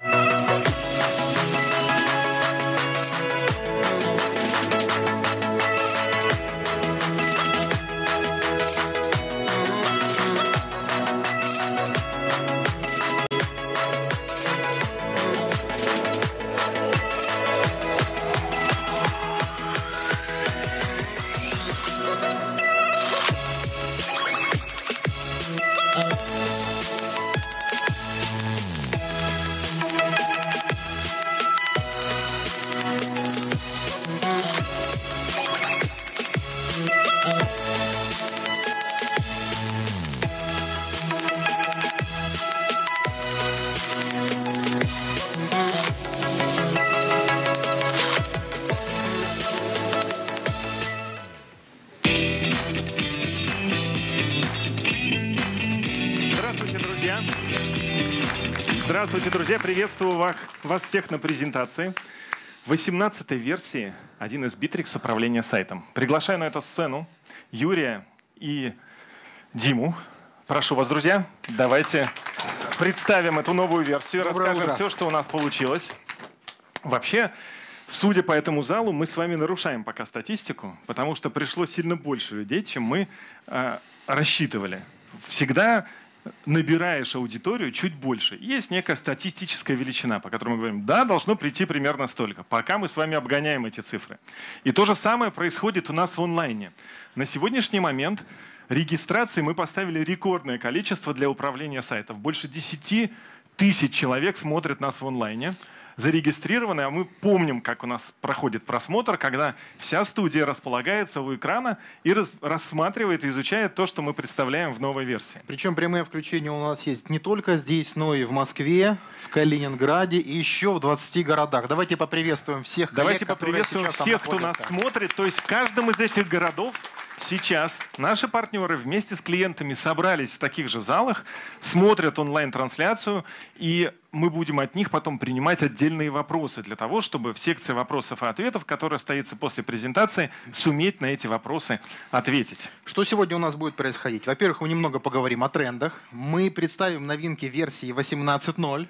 Bye. Здравствуйте, друзья! Приветствую вас, вас всех на презентации. В 18-й версии один из битрикс управления сайтом. Приглашаю на эту сцену Юрия и Диму. Прошу вас, друзья, давайте представим эту новую версию, Доброе расскажем утро. все, что у нас получилось. Вообще, судя по этому залу, мы с вами нарушаем пока статистику, потому что пришло сильно больше людей, чем мы э, рассчитывали. Всегда набираешь аудиторию чуть больше. Есть некая статистическая величина, по которой мы говорим, да, должно прийти примерно столько, пока мы с вами обгоняем эти цифры. И то же самое происходит у нас в онлайне. На сегодняшний момент регистрации мы поставили рекордное количество для управления сайтов. Больше 10 тысяч человек смотрят нас в онлайне зарегистрированы, а мы помним, как у нас проходит просмотр, когда вся студия располагается у экрана и рас рассматривает и изучает то, что мы представляем в новой версии. Причем прямые включения у нас есть не только здесь, но и в Москве, в Калининграде и еще в 20 городах. Давайте поприветствуем всех коллег, Давайте поприветствуем всех, кто нас смотрит. То есть в каждом из этих городов Сейчас наши партнеры вместе с клиентами собрались в таких же залах, смотрят онлайн-трансляцию, и мы будем от них потом принимать отдельные вопросы для того, чтобы в секции вопросов и ответов, которая остается после презентации, суметь на эти вопросы ответить. Что сегодня у нас будет происходить? Во-первых, мы немного поговорим о трендах. Мы представим новинки версии 18.0.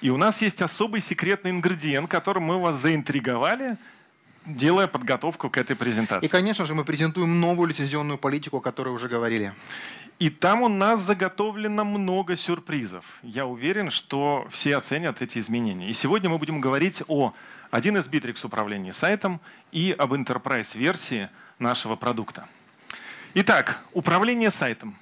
И у нас есть особый секретный ингредиент, которым мы вас заинтриговали – делая подготовку к этой презентации. И, конечно же, мы презентуем новую лицензионную политику, о которой уже говорили. И там у нас заготовлено много сюрпризов. Я уверен, что все оценят эти изменения. И сегодня мы будем говорить о 1 из битрикс управлении сайтом и об enterprise-версии нашего продукта. Итак, управление сайтом.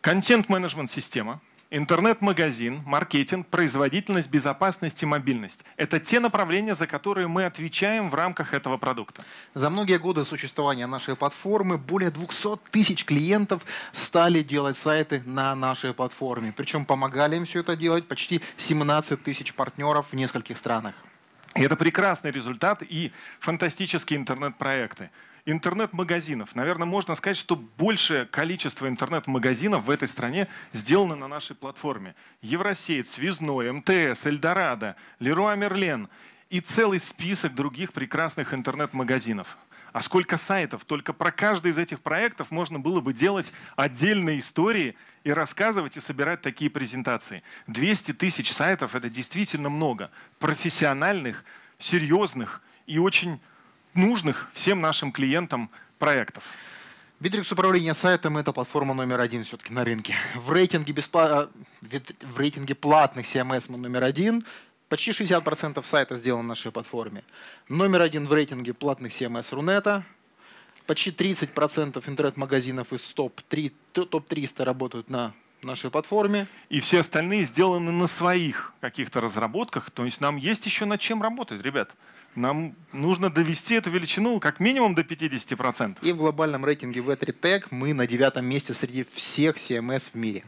Контент-менеджмент-система — Интернет-магазин, маркетинг, производительность, безопасность и мобильность – это те направления, за которые мы отвечаем в рамках этого продукта. За многие годы существования нашей платформы более 200 тысяч клиентов стали делать сайты на нашей платформе. Причем помогали им все это делать почти 17 тысяч партнеров в нескольких странах. И это прекрасный результат и фантастические интернет-проекты интернет-магазинов. Наверное, можно сказать, что большее количество интернет-магазинов в этой стране сделано на нашей платформе. Евросеть, Связной, МТС, Эльдорадо, Леруа Мерлен и целый список других прекрасных интернет-магазинов. А сколько сайтов? Только про каждый из этих проектов можно было бы делать отдельные истории и рассказывать и собирать такие презентации. 200 тысяч сайтов — это действительно много. Профессиональных, серьезных и очень нужных всем нашим клиентам проектов. Битрикс управление сайтом – это платформа номер один все-таки на рынке. В рейтинге, беспла... А, в рейтинге платных CMS мы номер один. Почти 60% сайта сделано на нашей платформе. Номер один в рейтинге платных CMS Рунета. Почти 30% интернет-магазинов из топ-3, топ-300 работают на нашей платформе. И все остальные сделаны на своих каких-то разработках. То есть нам есть еще над чем работать, ребят нам нужно довести эту величину как минимум до 50%. И в глобальном рейтинге V3Tech мы на девятом месте среди всех CMS в мире.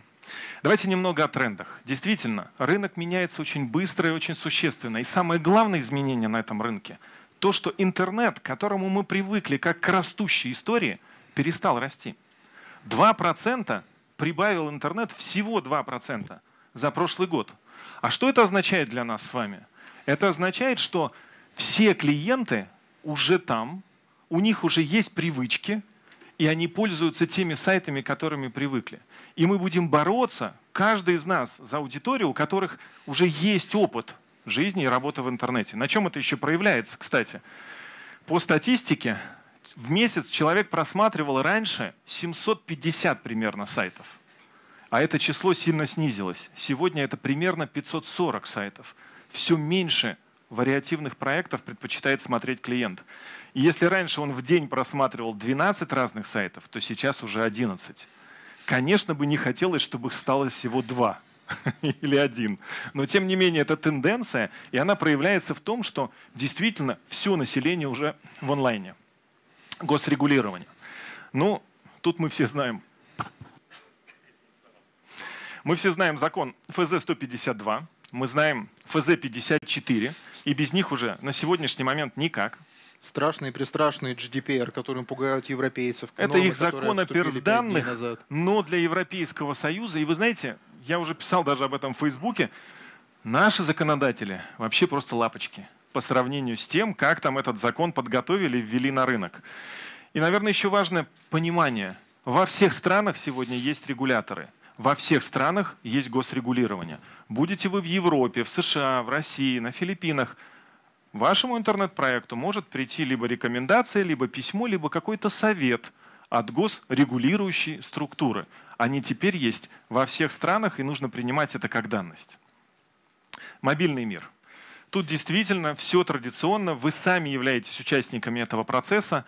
Давайте немного о трендах. Действительно, рынок меняется очень быстро и очень существенно. И самое главное изменение на этом рынке — то, что интернет, к которому мы привыкли как к растущей истории, перестал расти. 2% прибавил интернет, всего 2% за прошлый год. А что это означает для нас с вами? Это означает, что все клиенты уже там, у них уже есть привычки, и они пользуются теми сайтами, которыми привыкли. И мы будем бороться, каждый из нас, за аудиторию, у которых уже есть опыт жизни и работы в интернете. На чем это еще проявляется, кстати? По статистике, в месяц человек просматривал раньше 750 примерно сайтов. А это число сильно снизилось. Сегодня это примерно 540 сайтов. Все меньше вариативных проектов предпочитает смотреть клиент. И если раньше он в день просматривал 12 разных сайтов, то сейчас уже 11. Конечно бы не хотелось, чтобы их стало всего два или один. Но тем не менее это тенденция, и она проявляется в том, что действительно все население уже в онлайне. Госрегулирование. Ну, тут мы все знаем. Мы все знаем закон ФЗ 152, мы знаем ФЗ-54, и без них уже на сегодняшний момент никак. Страшные, престрашные GDPR, которым пугают европейцев. Это нормы, их закон о персданных, но для Европейского Союза. И вы знаете, я уже писал даже об этом в Фейсбуке, наши законодатели вообще просто лапочки по сравнению с тем, как там этот закон подготовили и ввели на рынок. И, наверное, еще важное понимание. Во всех странах сегодня есть регуляторы – во всех странах есть госрегулирование. Будете вы в Европе, в США, в России, на Филиппинах, вашему интернет-проекту может прийти либо рекомендация, либо письмо, либо какой-то совет от госрегулирующей структуры. Они теперь есть во всех странах, и нужно принимать это как данность. Мобильный мир. Тут действительно все традиционно, вы сами являетесь участниками этого процесса.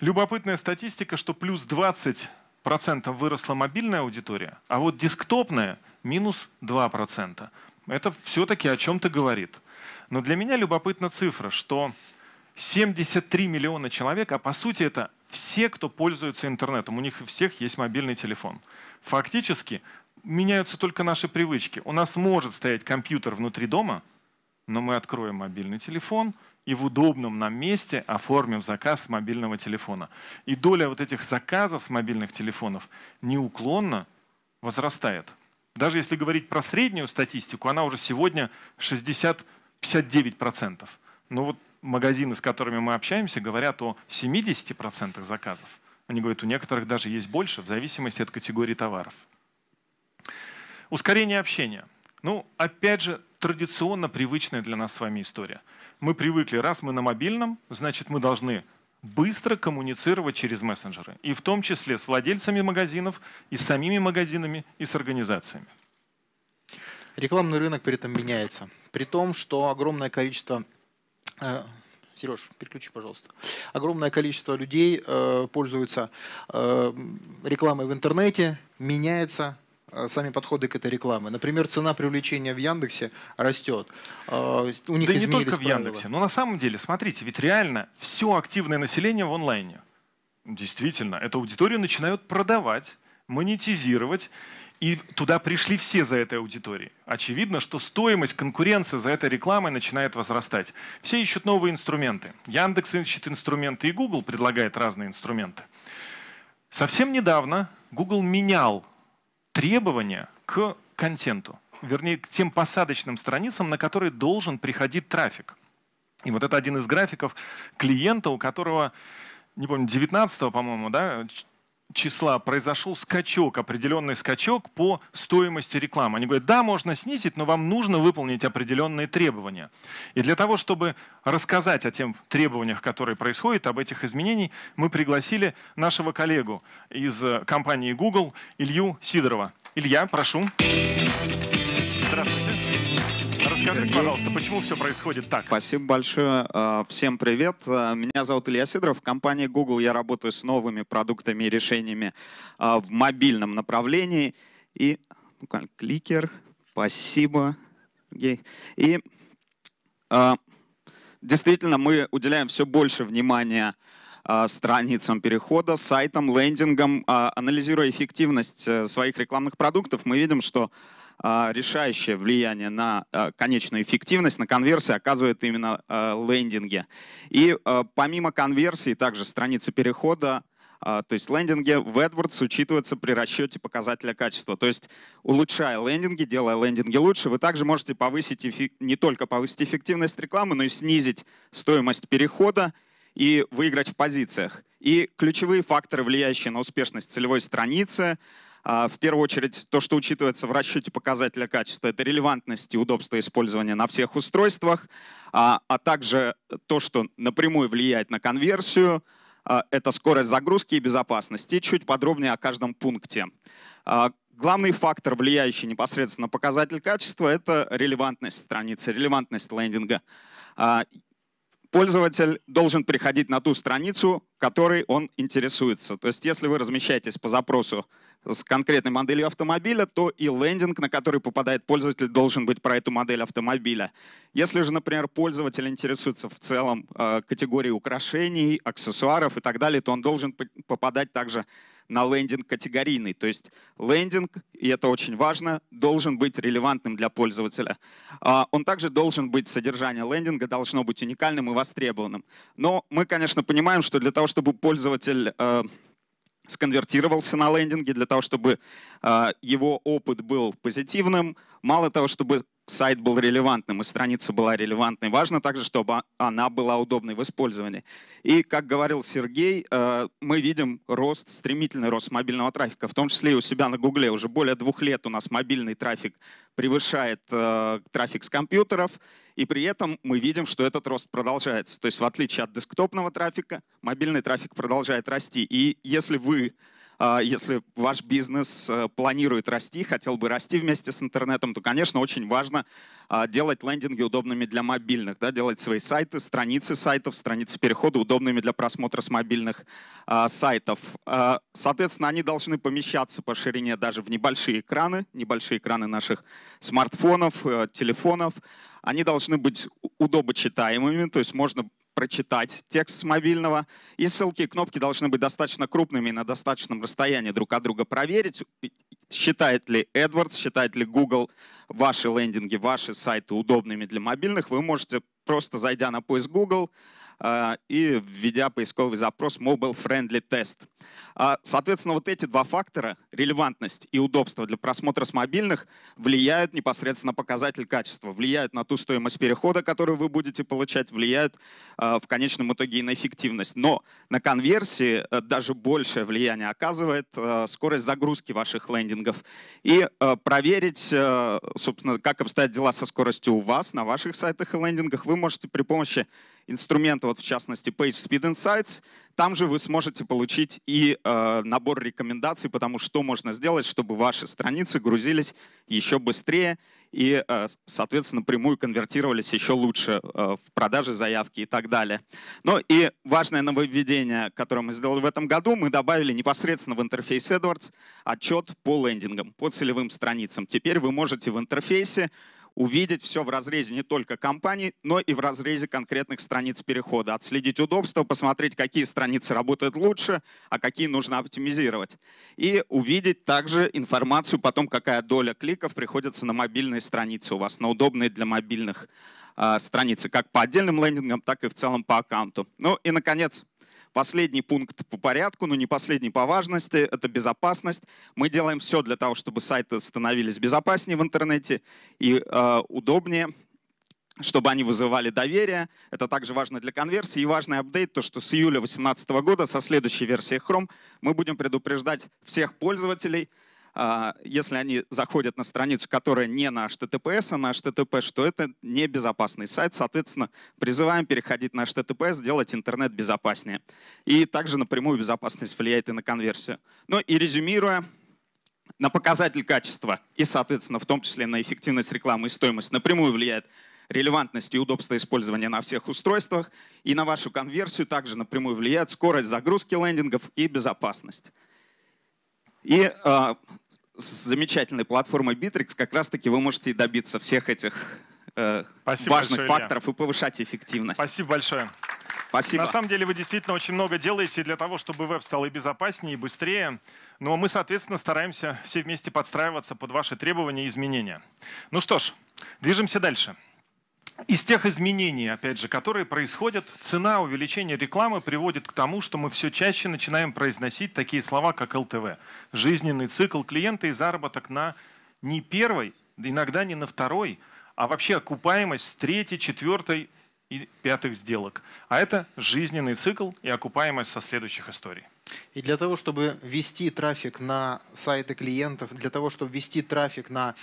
Любопытная статистика, что плюс 20 процентов выросла мобильная аудитория, а вот десктопная минус 2%. Это все-таки о чем-то говорит. Но для меня любопытна цифра, что 73 миллиона человек, а по сути это все, кто пользуется интернетом, у них у всех есть мобильный телефон. Фактически меняются только наши привычки. У нас может стоять компьютер внутри дома, но мы откроем мобильный телефон – и в удобном нам месте оформим заказ с мобильного телефона. И доля вот этих заказов с мобильных телефонов неуклонно возрастает. Даже если говорить про среднюю статистику, она уже сегодня 60-59%. Но вот магазины, с которыми мы общаемся, говорят о 70% заказов. Они говорят, у некоторых даже есть больше, в зависимости от категории товаров. Ускорение общения. Ну, опять же, традиционно привычная для нас с вами история – мы привыкли, раз мы на мобильном, значит мы должны быстро коммуницировать через мессенджеры. И в том числе с владельцами магазинов, и с самими магазинами, и с организациями. Рекламный рынок при этом меняется. При том, что огромное количество... Э, Сереж, переключи, пожалуйста. Огромное количество людей э, пользуются э, рекламой в интернете, меняется Э, сами подходы к этой рекламе. Например, цена привлечения в Яндексе растет. Э, у них да не только правила. в Яндексе, но на самом деле, смотрите, ведь реально все активное население в онлайне. Действительно, эту аудиторию начинают продавать, монетизировать, и туда пришли все за этой аудиторией. Очевидно, что стоимость конкуренции за этой рекламой начинает возрастать. Все ищут новые инструменты. Яндекс ищет инструменты, и Google предлагает разные инструменты. Совсем недавно Google менял требования к контенту, вернее, к тем посадочным страницам, на которые должен приходить трафик. И вот это один из графиков клиента, у которого, не помню, 19 по-моему, да, числа произошел скачок, определенный скачок по стоимости рекламы. Они говорят, да, можно снизить, но вам нужно выполнить определенные требования. И для того, чтобы рассказать о тем требованиях, которые происходят, об этих изменениях, мы пригласили нашего коллегу из э, компании Google Илью Сидорова. Илья, прошу. Thank Расскажите, пожалуйста, почему все происходит так? Спасибо большое. А, всем привет. А, меня зовут Илья Сидоров. В компании Google я работаю с новыми продуктами и решениями а, в мобильном направлении. И ну кликер. Спасибо. И действительно мы уделяем все больше внимания страницам перехода, сайтам, лендингам. Анализируя эффективность э, своих рекламных продуктов, мы видим, что а, решающее влияние на а, конечную эффективность, на конверсии оказывает именно а, лендинги. И помимо конверсии, также страницы перехода, то есть лендинги в AdWords учитываются при расчете показателя качества. То есть улучшая лендинги, делая лендинги лучше, вы также можете повысить не только повысить эффективность рекламы, но и снизить стоимость перехода и выиграть в позициях. И ключевые факторы, влияющие на успешность целевой страницы — а, в первую очередь, то, что учитывается в расчете показателя качества, это релевантность и удобство использования на всех устройствах, а, а также то, что напрямую влияет на конверсию, а, это скорость загрузки и безопасность. И чуть подробнее о каждом пункте. Главный фактор, влияющий непосредственно на показатель качества, это релевантность страницы, релевантность лендинга. Пользователь должен приходить на ту страницу, которой он интересуется. То есть если вы размещаетесь по запросу с конкретной моделью автомобиля, то и лендинг, на который попадает пользователь, должен быть про эту модель автомобиля. Если же, например, пользователь интересуется в целом э, категорией украшений, аксессуаров и так далее, то он должен попадать также на лендинг категорийный. То есть лендинг, и это очень важно, должен быть релевантным для пользователя. А он также должен быть, содержание лендинга должно быть уникальным и востребованным. Но мы, конечно, понимаем, что для того, чтобы пользователь э, сконвертировался на лендинге для того, чтобы а, его опыт был позитивным. Мало того, чтобы сайт был релевантным и страница была релевантной. Важно также, чтобы а, она была удобной в использовании. И, как говорил Сергей, э, мы видим рост, стремительный рост мобильного трафика, в том числе и у себя на Гугле. Уже более двух лет у нас мобильный трафик превышает э, трафик с компьютеров, и при этом мы видим, что этот рост продолжается. То есть в отличие от десктопного трафика, мобильный трафик продолжает расти. И если вы а, если ваш бизнес э, планирует расти, хотел бы расти вместе с интернетом, то, конечно, очень важно а, делать лендинги удобными для мобильных, да, делать свои сайты, страницы сайтов, страницы перехода удобными для просмотра с мобильных а, сайтов. А, соответственно, они должны помещаться по ширине даже в небольшие экраны, небольшие экраны наших смартфонов, э, телефонов. Они должны быть удобочитаемыми, то есть можно прочитать текст с мобильного, и ссылки и кнопки должны быть достаточно крупными и на достаточном расстоянии друг от друга проверить, считает ли AdWords, считает ли Google ваши лендинги, ваши сайты удобными для мобильных. Вы можете, просто зайдя на поиск Google, а, и введя поисковый запрос Mobile Friendly Test. А, соответственно, вот эти два фактора, релевантность и удобство для просмотра с мобильных, влияют непосредственно на показатель качества, влияют на ту стоимость перехода, которую вы будете получать, влияют а, в конечном итоге и на эффективность. Но на конверсии э, даже большее влияние оказывает э, скорость загрузки ваших лендингов. И э, проверить, собственно, как обстоят дела со скоростью у вас на ваших сайтах и лендингах, вы можете при помощи инструмента, вот в частности PageSpeed Insights, там же вы сможете получить и э, набор рекомендаций, потому что можно сделать, чтобы ваши страницы грузились еще быстрее и, э, соответственно, прямую конвертировались еще лучше э, в продаже заявки и так далее. Ну и важное нововведение, которое мы сделали в этом году, мы добавили непосредственно в интерфейс AdWords отчет по лендингам, по целевым страницам. Теперь вы можете в интерфейсе увидеть все в разрезе не только компаний, но и в разрезе конкретных страниц перехода, отследить удобство, посмотреть, какие страницы работают лучше, а какие нужно оптимизировать. И увидеть также информацию потом, какая доля кликов приходится на мобильные страницы у вас, на удобные для мобильных э, страницы, как по отдельным лендингам, так и в целом по аккаунту. Ну и, наконец, Последний пункт по порядку, но не последний по важности, это безопасность. Мы делаем все для того, чтобы сайты становились безопаснее в интернете и э, удобнее чтобы они вызывали доверие. Это также важно для конверсии. И важный апдейт, то что с июля 2018 года, со следующей версии Chrome, мы будем предупреждать всех пользователей, а, если они заходят на страницу, которая не на HTTPS, а на HTTP, что это небезопасный сайт. Соответственно, призываем переходить на HTTPS, сделать интернет безопаснее. И также напрямую безопасность влияет и на конверсию. Ну и резюмируя, на показатель качества и, соответственно, в том числе на эффективность рекламы и стоимость напрямую влияет релевантность и удобство использования на всех устройствах, и на вашу конверсию также напрямую влияет скорость загрузки лендингов и безопасность. И а, с замечательной платформой Bittrex как раз-таки вы можете добиться всех этих э, важных большое, факторов Илья. и повышать эффективность. Спасибо большое. Спасибо. На самом деле вы действительно очень много делаете для того, чтобы веб стал и безопаснее, и быстрее. Но мы, соответственно, стараемся все вместе подстраиваться под ваши требования и изменения. Ну что ж, движемся дальше из тех изменений, опять же, которые происходят, цена увеличения рекламы приводит к тому, что мы все чаще начинаем произносить такие слова, как ЛТВ. Жизненный цикл клиента и заработок на не первой, иногда не на второй, а вообще окупаемость с третьей, четвертой и пятых сделок. А это жизненный цикл и окупаемость со следующих историй. И для того, чтобы вести трафик на сайты клиентов, для того, чтобы вести трафик на,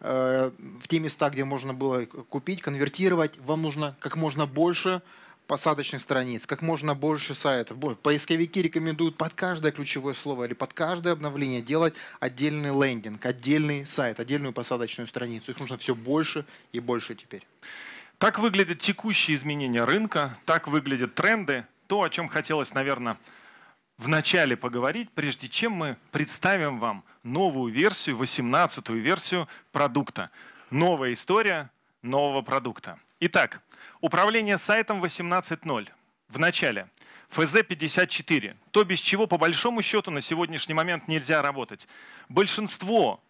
э, в те места, где можно было купить, конвертировать, вам нужно как можно больше посадочных страниц, как можно больше сайтов. Поисковики рекомендуют под каждое ключевое слово или под каждое обновление делать отдельный лендинг, отдельный сайт, отдельную посадочную страницу. Их нужно все больше и больше теперь. Так выглядят текущие изменения рынка, так выглядят тренды, то, о чем хотелось, наверное, вначале поговорить, прежде чем мы представим вам новую версию, 18-ю версию продукта. Новая история нового продукта. Итак, управление сайтом 18.0. В начале. ФЗ-54, то без чего по большому счету на сегодняшний момент нельзя работать. Большинство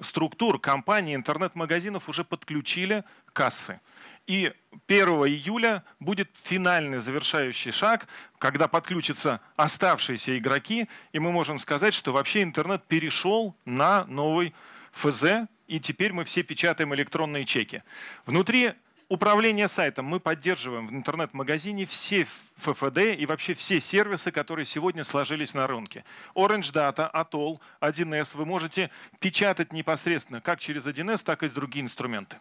структур компаний, интернет-магазинов уже подключили кассы. И 1 июля будет финальный завершающий шаг, когда подключатся оставшиеся игроки, и мы можем сказать, что вообще интернет перешел на новый ФЗ, и теперь мы все печатаем электронные чеки. Внутри Управление сайтом мы поддерживаем в интернет-магазине все ФФД и вообще все сервисы, которые сегодня сложились на рынке. Orange Data, Atoll, 1С. Вы можете печатать непосредственно как через 1С, так и другие инструменты.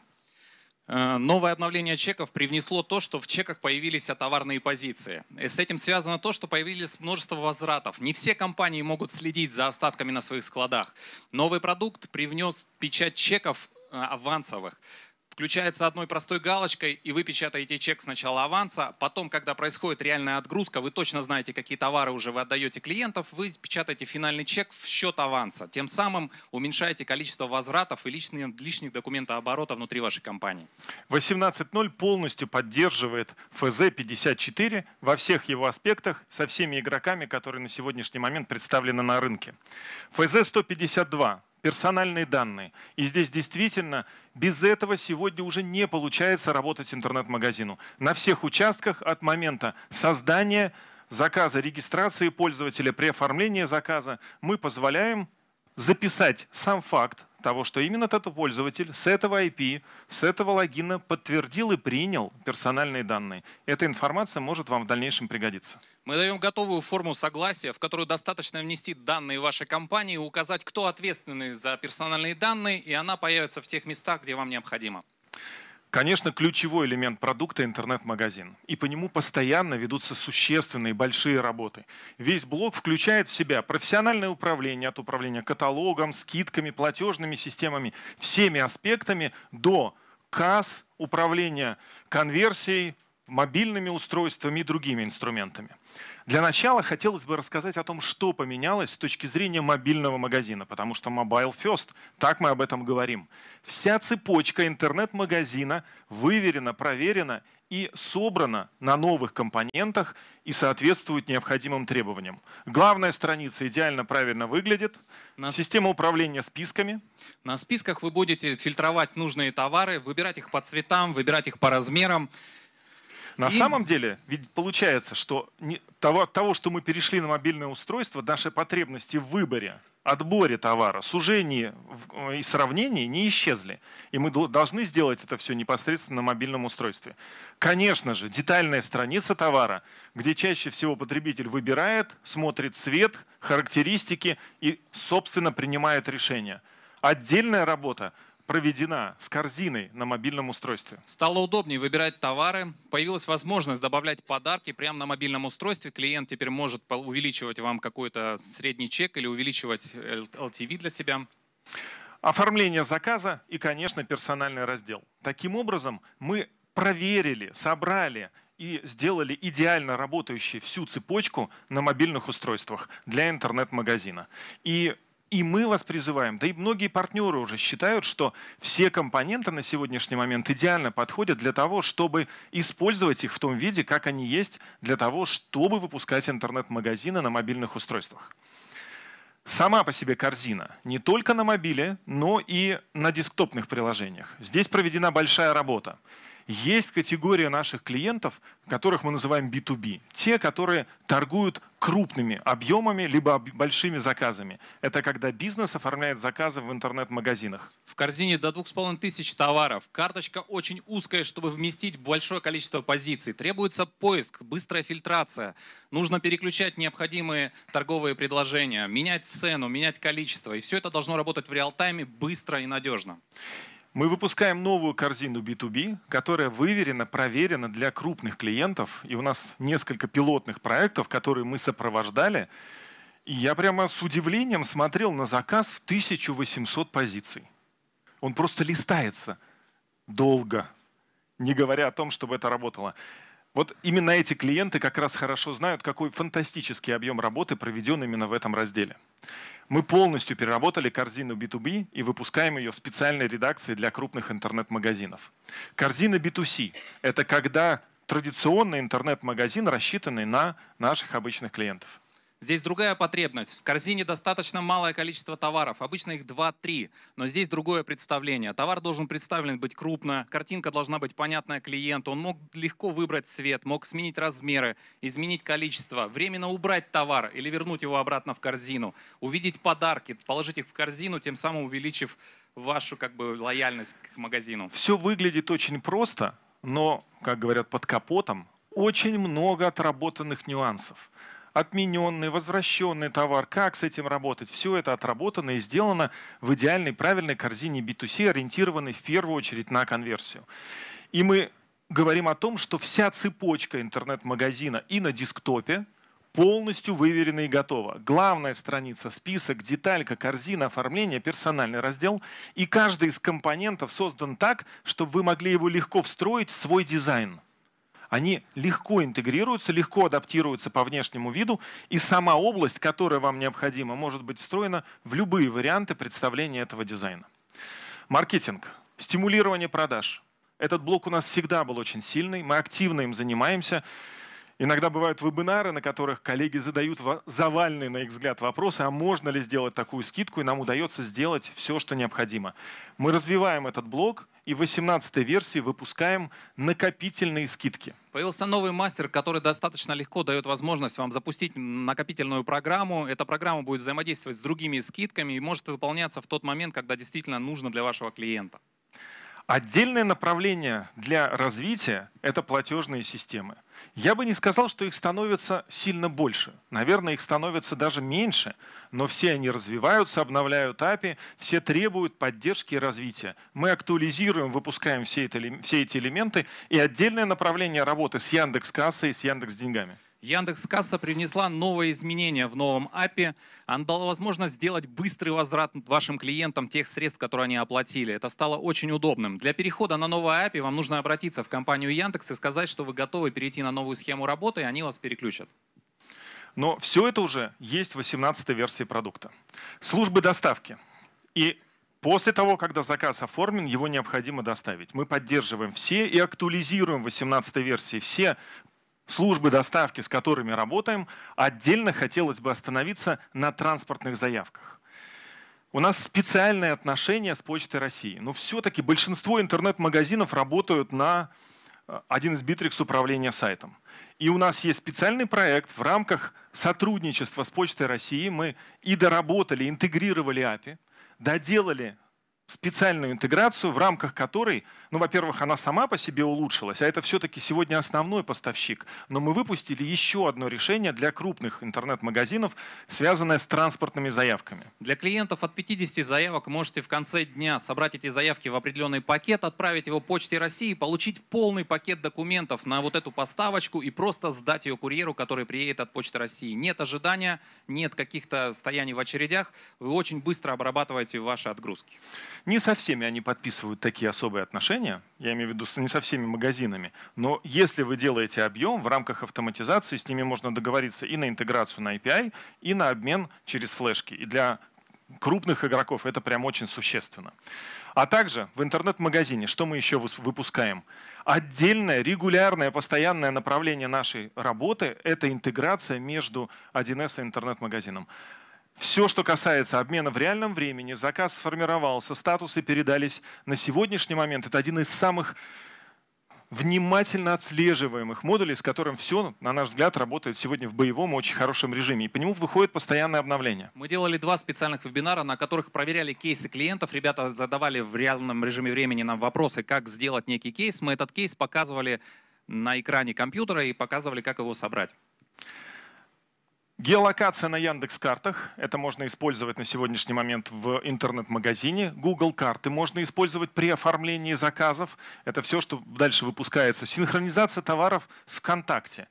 Э, новое обновление чеков привнесло то, что в чеках появились а, товарные позиции. Э, с этим связано то, что появились множество возвратов. Не все компании могут следить за остатками на своих складах. Новый продукт привнес печать чеков э, авансовых включается одной простой галочкой, и вы печатаете чек сначала аванса, потом, когда происходит реальная отгрузка, вы точно знаете, какие товары уже вы отдаете клиентов, вы печатаете финальный чек в счет аванса, тем самым уменьшаете количество возвратов и лишних, документов оборота внутри вашей компании. 18.0 полностью поддерживает ФЗ-54 во всех его аспектах со всеми игроками, которые на сегодняшний момент представлены на рынке. ФЗ-152 персональные данные. И здесь действительно без этого сегодня уже не получается работать интернет-магазину. На всех участках от момента создания заказа, регистрации пользователя при оформлении заказа мы позволяем записать сам факт того, что именно этот пользователь с этого IP, с этого логина подтвердил и принял персональные данные. Эта информация может вам в дальнейшем пригодиться. Мы даем готовую форму согласия, в которую достаточно внести данные вашей компании, указать, кто ответственный за персональные данные, и она появится в тех местах, где вам необходимо. Конечно, ключевой элемент продукта – интернет-магазин. И по нему постоянно ведутся существенные большие работы. Весь блок включает в себя профессиональное управление от управления каталогом, скидками, платежными системами, всеми аспектами до касс, управления конверсией, мобильными устройствами и другими инструментами. Для начала хотелось бы рассказать о том, что поменялось с точки зрения мобильного магазина, потому что Mobile First, так мы об этом говорим. Вся цепочка интернет-магазина выверена, проверена и собрана на новых компонентах и соответствует необходимым требованиям. Главная страница идеально правильно выглядит. На... Система управления списками. На списках вы будете фильтровать нужные товары, выбирать их по цветам, выбирать их по размерам. На и... самом деле, ведь получается, что не, того, того, что мы перешли на мобильное устройство, наши потребности в выборе, отборе товара, сужении э, и сравнении не исчезли. И мы должны сделать это все непосредственно на мобильном устройстве. Конечно же, детальная страница товара, где чаще всего потребитель выбирает, смотрит цвет, характеристики и, собственно, принимает решение. Отдельная работа проведена с корзиной на мобильном устройстве. Стало удобнее выбирать товары, появилась возможность добавлять подарки прямо на мобильном устройстве. Клиент теперь может увеличивать вам какой-то средний чек или увеличивать LTV э, для себя. Оформление заказа и, конечно, персональный раздел. Таким образом, мы проверили, собрали и сделали идеально работающую всю цепочку на мобильных устройствах для интернет-магазина. И и мы вас призываем, да и многие партнеры уже считают, что все компоненты на сегодняшний момент идеально подходят для того, чтобы использовать их в том виде, как они есть, для того, чтобы выпускать интернет-магазины на мобильных устройствах. Сама по себе корзина не только на мобиле, но и на десктопных приложениях. Здесь проведена большая работа есть категория наших клиентов, которых мы называем B2B. Те, которые торгуют крупными объемами, либо большими заказами. Это когда бизнес оформляет заказы в интернет-магазинах. В корзине до 2,5 тысяч товаров. Карточка очень узкая, чтобы вместить большое количество позиций. Требуется поиск, быстрая фильтрация. Нужно переключать необходимые торговые предложения, менять цену, менять количество. И все это должно работать в реал-тайме быстро и надежно. Мы выпускаем новую корзину B2B, которая выверена, проверена для крупных клиентов. И у нас несколько пилотных проектов, которые мы сопровождали. И я прямо с удивлением смотрел на заказ в 1800 позиций. Он просто листается долго, не говоря о том, чтобы это работало. Вот именно эти клиенты как раз хорошо знают, какой фантастический объем работы проведен именно в этом разделе. Мы полностью переработали корзину B2B и выпускаем ее в специальной редакции для крупных интернет-магазинов. Корзина B2C – это когда традиционный интернет-магазин, рассчитанный на наших обычных клиентов. Здесь другая потребность. В корзине достаточно малое количество товаров, обычно их 2-3, но здесь другое представление. Товар должен представлен быть крупно, картинка должна быть понятная клиенту, он мог легко выбрать цвет, мог сменить размеры, изменить количество, временно убрать товар или вернуть его обратно в корзину, увидеть подарки, положить их в корзину, тем самым увеличив вашу как бы лояльность к магазину. Все выглядит очень просто, но, как говорят, под капотом очень много отработанных нюансов отмененный, возвращенный товар, как с этим работать. Все это отработано и сделано в идеальной, правильной корзине B2C, ориентированной в первую очередь на конверсию. И мы говорим о том, что вся цепочка интернет-магазина и на десктопе полностью выверена и готова. Главная страница, список, деталька, корзина, оформление, персональный раздел. И каждый из компонентов создан так, чтобы вы могли его легко встроить в свой дизайн они легко интегрируются, легко адаптируются по внешнему виду, и сама область, которая вам необходима, может быть встроена в любые варианты представления этого дизайна. Маркетинг, стимулирование продаж. Этот блок у нас всегда был очень сильный, мы активно им занимаемся. Иногда бывают вебинары, на которых коллеги задают завальные, на их взгляд, вопросы, а можно ли сделать такую скидку, и нам удается сделать все, что необходимо. Мы развиваем этот блок и в 18 версии выпускаем накопительные скидки. Появился новый мастер, который достаточно легко дает возможность вам запустить накопительную программу. Эта программа будет взаимодействовать с другими скидками и может выполняться в тот момент, когда действительно нужно для вашего клиента. Отдельное направление для развития – это платежные системы. Я бы не сказал, что их становится сильно больше. Наверное, их становится даже меньше, но все они развиваются, обновляют API, все требуют поддержки и развития. Мы актуализируем, выпускаем все, это, все эти элементы, и отдельное направление работы с Яндекс Кассой и с Яндекс Деньгами. Яндекс Касса привнесла новые изменения в новом API. Она дала возможность сделать быстрый возврат вашим клиентам тех средств, которые они оплатили. Это стало очень удобным. Для перехода на новое API вам нужно обратиться в компанию Яндекс и сказать, что вы готовы перейти на новую схему работы, и они вас переключат. Но все это уже есть в 18-й версии продукта. Службы доставки. И После того, когда заказ оформлен, его необходимо доставить. Мы поддерживаем все и актуализируем в 18 версии все службы доставки, с которыми работаем, отдельно хотелось бы остановиться на транспортных заявках. У нас специальные отношения с Почтой России, но все-таки большинство интернет-магазинов работают на э, один из битрикс управления сайтом. И у нас есть специальный проект в рамках сотрудничества с Почтой России. Мы и доработали, интегрировали API, доделали специальную интеграцию, в рамках которой, ну, во-первых, она сама по себе улучшилась, а это все-таки сегодня основной поставщик, но мы выпустили еще одно решение для крупных интернет-магазинов, связанное с транспортными заявками. Для клиентов от 50 заявок можете в конце дня собрать эти заявки в определенный пакет, отправить его почте России, получить полный пакет документов на вот эту поставочку и просто сдать ее курьеру, который приедет от почты России. Нет ожидания, нет каких-то стояний в очередях, вы очень быстро обрабатываете ваши отгрузки. Не со всеми они подписывают такие особые отношения, я имею в виду не со всеми магазинами, но если вы делаете объем в рамках автоматизации, с ними можно договориться и на интеграцию на API, и на обмен через флешки. И для крупных игроков это прям очень существенно. А также в интернет-магазине, что мы еще выпускаем? Отдельное, регулярное, постоянное направление нашей работы — это интеграция между 1С и интернет-магазином. Все, что касается обмена в реальном времени, заказ сформировался, статусы передались. На сегодняшний момент это один из самых внимательно отслеживаемых модулей, с которым все, на наш взгляд, работает сегодня в боевом и очень хорошем режиме. И по нему выходит постоянное обновление. Мы делали два специальных вебинара, на которых проверяли кейсы клиентов. Ребята задавали в реальном режиме времени нам вопросы, как сделать некий кейс. Мы этот кейс показывали на экране компьютера и показывали, как его собрать. Геолокация на Яндекс-картах. Это можно использовать на сегодняшний момент в интернет-магазине. Google карты можно использовать при оформлении заказов. Это все, что дальше выпускается. Синхронизация товаров с ВКонтакте.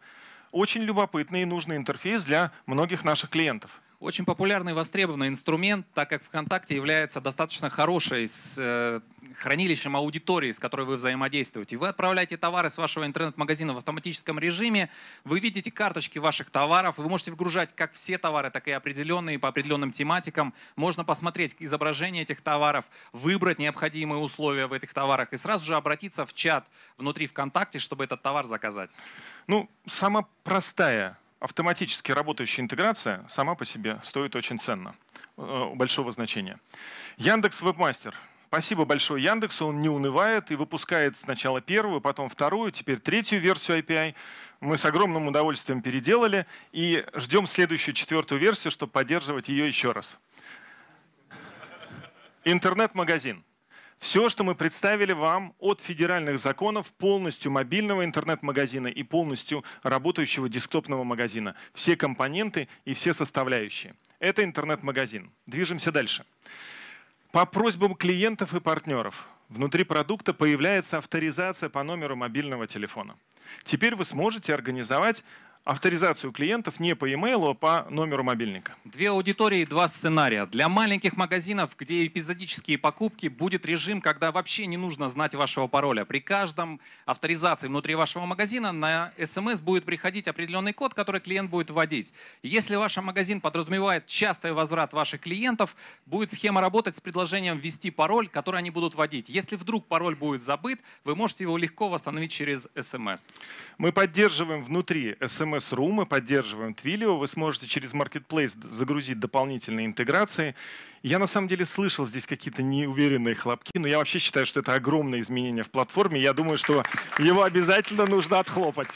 Очень любопытный и нужный интерфейс для многих наших клиентов. Очень популярный востребованный инструмент, так как ВКонтакте является достаточно хорошей с, э, хранилищем аудитории, с которой вы взаимодействуете. Вы отправляете товары с вашего интернет-магазина в автоматическом режиме, вы видите карточки ваших товаров, вы можете выгружать как все товары, так и определенные по определенным тематикам. Можно посмотреть изображение этих товаров, выбрать необходимые условия в этих товарах и сразу же обратиться в чат внутри ВКонтакте, чтобы этот товар заказать. Ну, самая простая автоматически работающая интеграция сама по себе стоит очень ценно, э, большого значения. Яндекс Вебмастер. Спасибо большое Яндексу, он не унывает и выпускает сначала первую, потом вторую, теперь третью версию API. Мы с огромным удовольствием переделали и ждем следующую четвертую версию, чтобы поддерживать ее еще раз. Интернет-магазин. Все, что мы представили вам от федеральных законов полностью мобильного интернет-магазина и полностью работающего десктопного магазина. Все компоненты и все составляющие. Это интернет-магазин. Движемся дальше. По просьбам клиентов и партнеров внутри продукта появляется авторизация по номеру мобильного телефона. Теперь вы сможете организовать авторизацию клиентов не по e-mail, а по номеру мобильника. Две аудитории, два сценария. Для маленьких магазинов, где эпизодические покупки, будет режим, когда вообще не нужно знать вашего пароля. При каждом авторизации внутри вашего магазина на СМС эм будет приходить определенный код, который клиент будет вводить. Если ваш магазин подразумевает частый возврат ваших клиентов, будет схема работать с предложением ввести пароль, который они будут вводить. Если вдруг пароль будет забыт, вы можете его легко восстановить через СМС. Эм Мы поддерживаем внутри СМС. CMS.ru, мы поддерживаем Twilio, вы сможете через Marketplace загрузить дополнительные интеграции. Я на самом деле слышал здесь какие-то неуверенные хлопки, но я вообще считаю, что это огромное изменение в платформе. Я думаю, что его обязательно нужно отхлопать.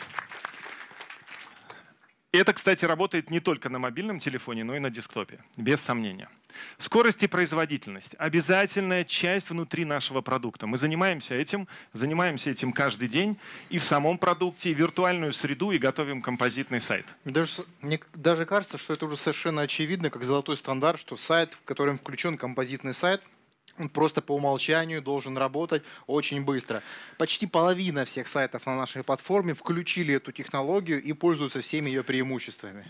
Это, кстати, работает не только на мобильном телефоне, но и на десктопе, без сомнения. Скорость и производительность – обязательная часть внутри нашего продукта. Мы занимаемся этим, занимаемся этим каждый день и в самом продукте, и в виртуальную среду, и готовим композитный сайт. Даже, мне даже кажется, что это уже совершенно очевидно, как золотой стандарт, что сайт, в котором включен композитный сайт – он просто по умолчанию должен работать очень быстро. Почти половина всех сайтов на нашей платформе включили эту технологию и пользуются всеми ее преимуществами.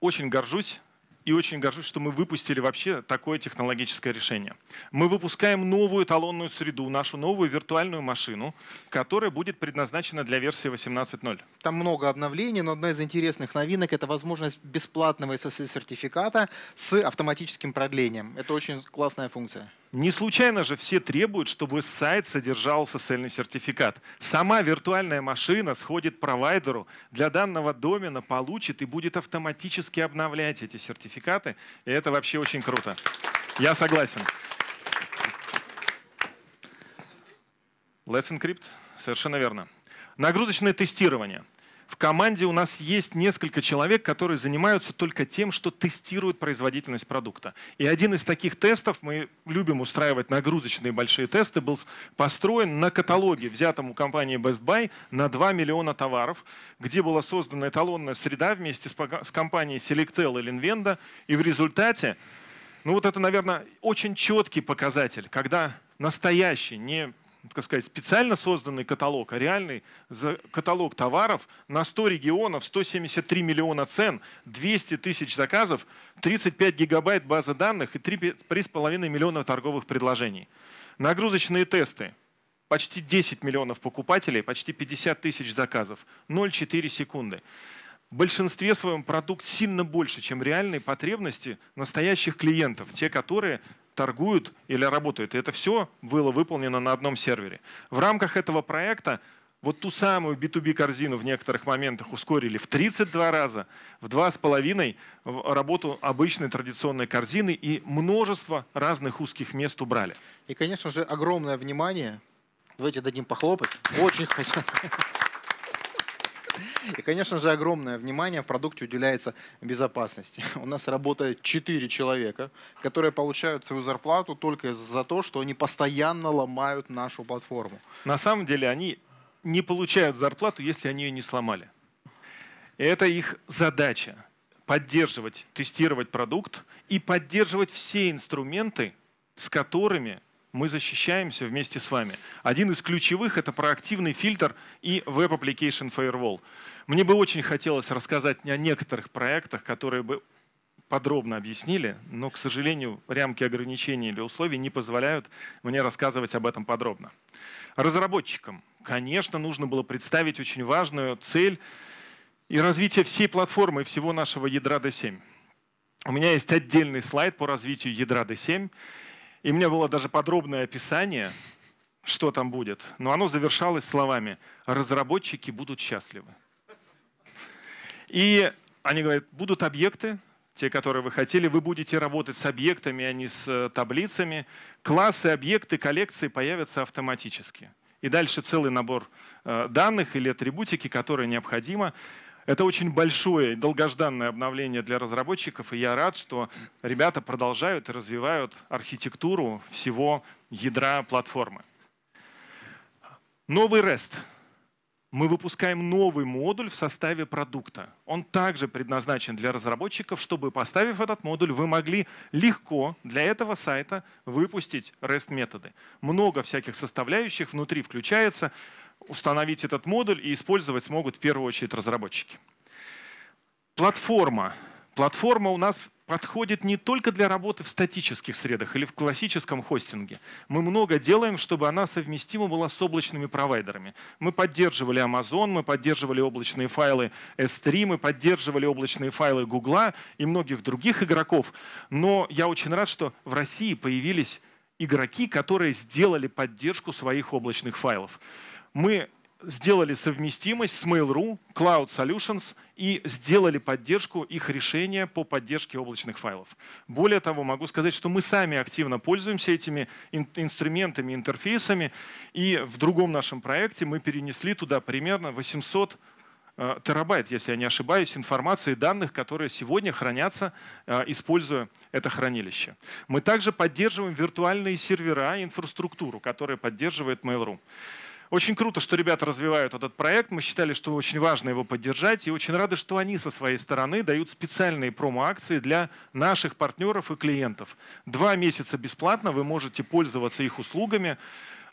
Очень горжусь и очень горжусь, что мы выпустили вообще такое технологическое решение. Мы выпускаем новую эталонную среду, нашу новую виртуальную машину, которая будет предназначена для версии 18.0. Там много обновлений, но одна из интересных новинок — это возможность бесплатного SSL-сертификата с автоматическим продлением. Это очень классная функция. Не случайно же все требуют, чтобы сайт содержал социальный сертификат. Сама виртуальная машина сходит провайдеру, для данного домена получит и будет автоматически обновлять эти сертификаты. И это вообще очень круто. Я согласен. Let's Encrypt. Совершенно верно. Нагрузочное тестирование. В команде у нас есть несколько человек, которые занимаются только тем, что тестируют производительность продукта. И один из таких тестов, мы любим устраивать нагрузочные большие тесты, был построен на каталоге, взятом у компании Best Buy, на 2 миллиона товаров, где была создана эталонная среда вместе с компанией Selectel или Invenda. И в результате, ну вот это, наверное, очень четкий показатель, когда настоящий, не так ну, сказать, специально созданный каталог, а реальный каталог товаров на 100 регионов, 173 миллиона цен, 200 тысяч заказов, 35 гигабайт базы данных и 3,5 миллиона торговых предложений. Нагрузочные тесты. Почти 10 миллионов покупателей, почти 50 тысяч заказов, 0,4 секунды. В большинстве своем продукт сильно больше, чем реальные потребности настоящих клиентов, те, которые торгуют или работают. И это все было выполнено на одном сервере. В рамках этого проекта вот ту самую B2B корзину в некоторых моментах ускорили в 32 раза, в 2,5 работу обычной традиционной корзины и множество разных узких мест убрали. И, конечно же, огромное внимание. Давайте дадим похлопать. Очень хотят. И, конечно же, огромное внимание в продукте уделяется безопасности. У нас работает 4 человека, которые получают свою зарплату только за то, что они постоянно ломают нашу платформу. На самом деле они не получают зарплату, если они ее не сломали. это их задача поддерживать, тестировать продукт и поддерживать все инструменты, с которыми мы защищаемся вместе с вами. Один из ключевых – это проактивный фильтр и Web Application Firewall. Мне бы очень хотелось рассказать о некоторых проектах, которые бы подробно объяснили, но, к сожалению, рамки ограничений или условий не позволяют мне рассказывать об этом подробно. Разработчикам, конечно, нужно было представить очень важную цель и развитие всей платформы всего нашего ядра D7. У меня есть отдельный слайд по развитию ядра D7. И у меня было даже подробное описание, что там будет. Но оно завершалось словами «разработчики будут счастливы». И они говорят, будут объекты, те, которые вы хотели, вы будете работать с объектами, а не с э, таблицами. Классы, объекты, коллекции появятся автоматически. И дальше целый набор э, данных или атрибутики, которые необходимо. Это очень большое и долгожданное обновление для разработчиков, и я рад, что ребята продолжают и развивают архитектуру всего ядра платформы. Новый REST. Мы выпускаем новый модуль в составе продукта. Он также предназначен для разработчиков, чтобы, поставив этот модуль, вы могли легко для этого сайта выпустить REST-методы. Много всяких составляющих внутри включается установить этот модуль и использовать смогут в первую очередь разработчики. Платформа. Платформа у нас подходит не только для работы в статических средах или в классическом хостинге. Мы много делаем, чтобы она совместима была с облачными провайдерами. Мы поддерживали Amazon, мы поддерживали облачные файлы S3, мы поддерживали облачные файлы Google и многих других игроков. Но я очень рад, что в России появились игроки, которые сделали поддержку своих облачных файлов мы сделали совместимость с Mail.ru, Cloud Solutions и сделали поддержку их решения по поддержке облачных файлов. Более того, могу сказать, что мы сами активно пользуемся этими ин инструментами, интерфейсами, и в другом нашем проекте мы перенесли туда примерно 800 э, терабайт, если я не ошибаюсь, информации и данных, которые сегодня хранятся, э, используя это хранилище. Мы также поддерживаем виртуальные сервера и инфраструктуру, которая поддерживает Mail.ru. Очень круто, что ребята развивают этот проект. Мы считали, что очень важно его поддержать. И очень рады, что они со своей стороны дают специальные промо-акции для наших партнеров и клиентов. Два месяца бесплатно вы можете пользоваться их услугами,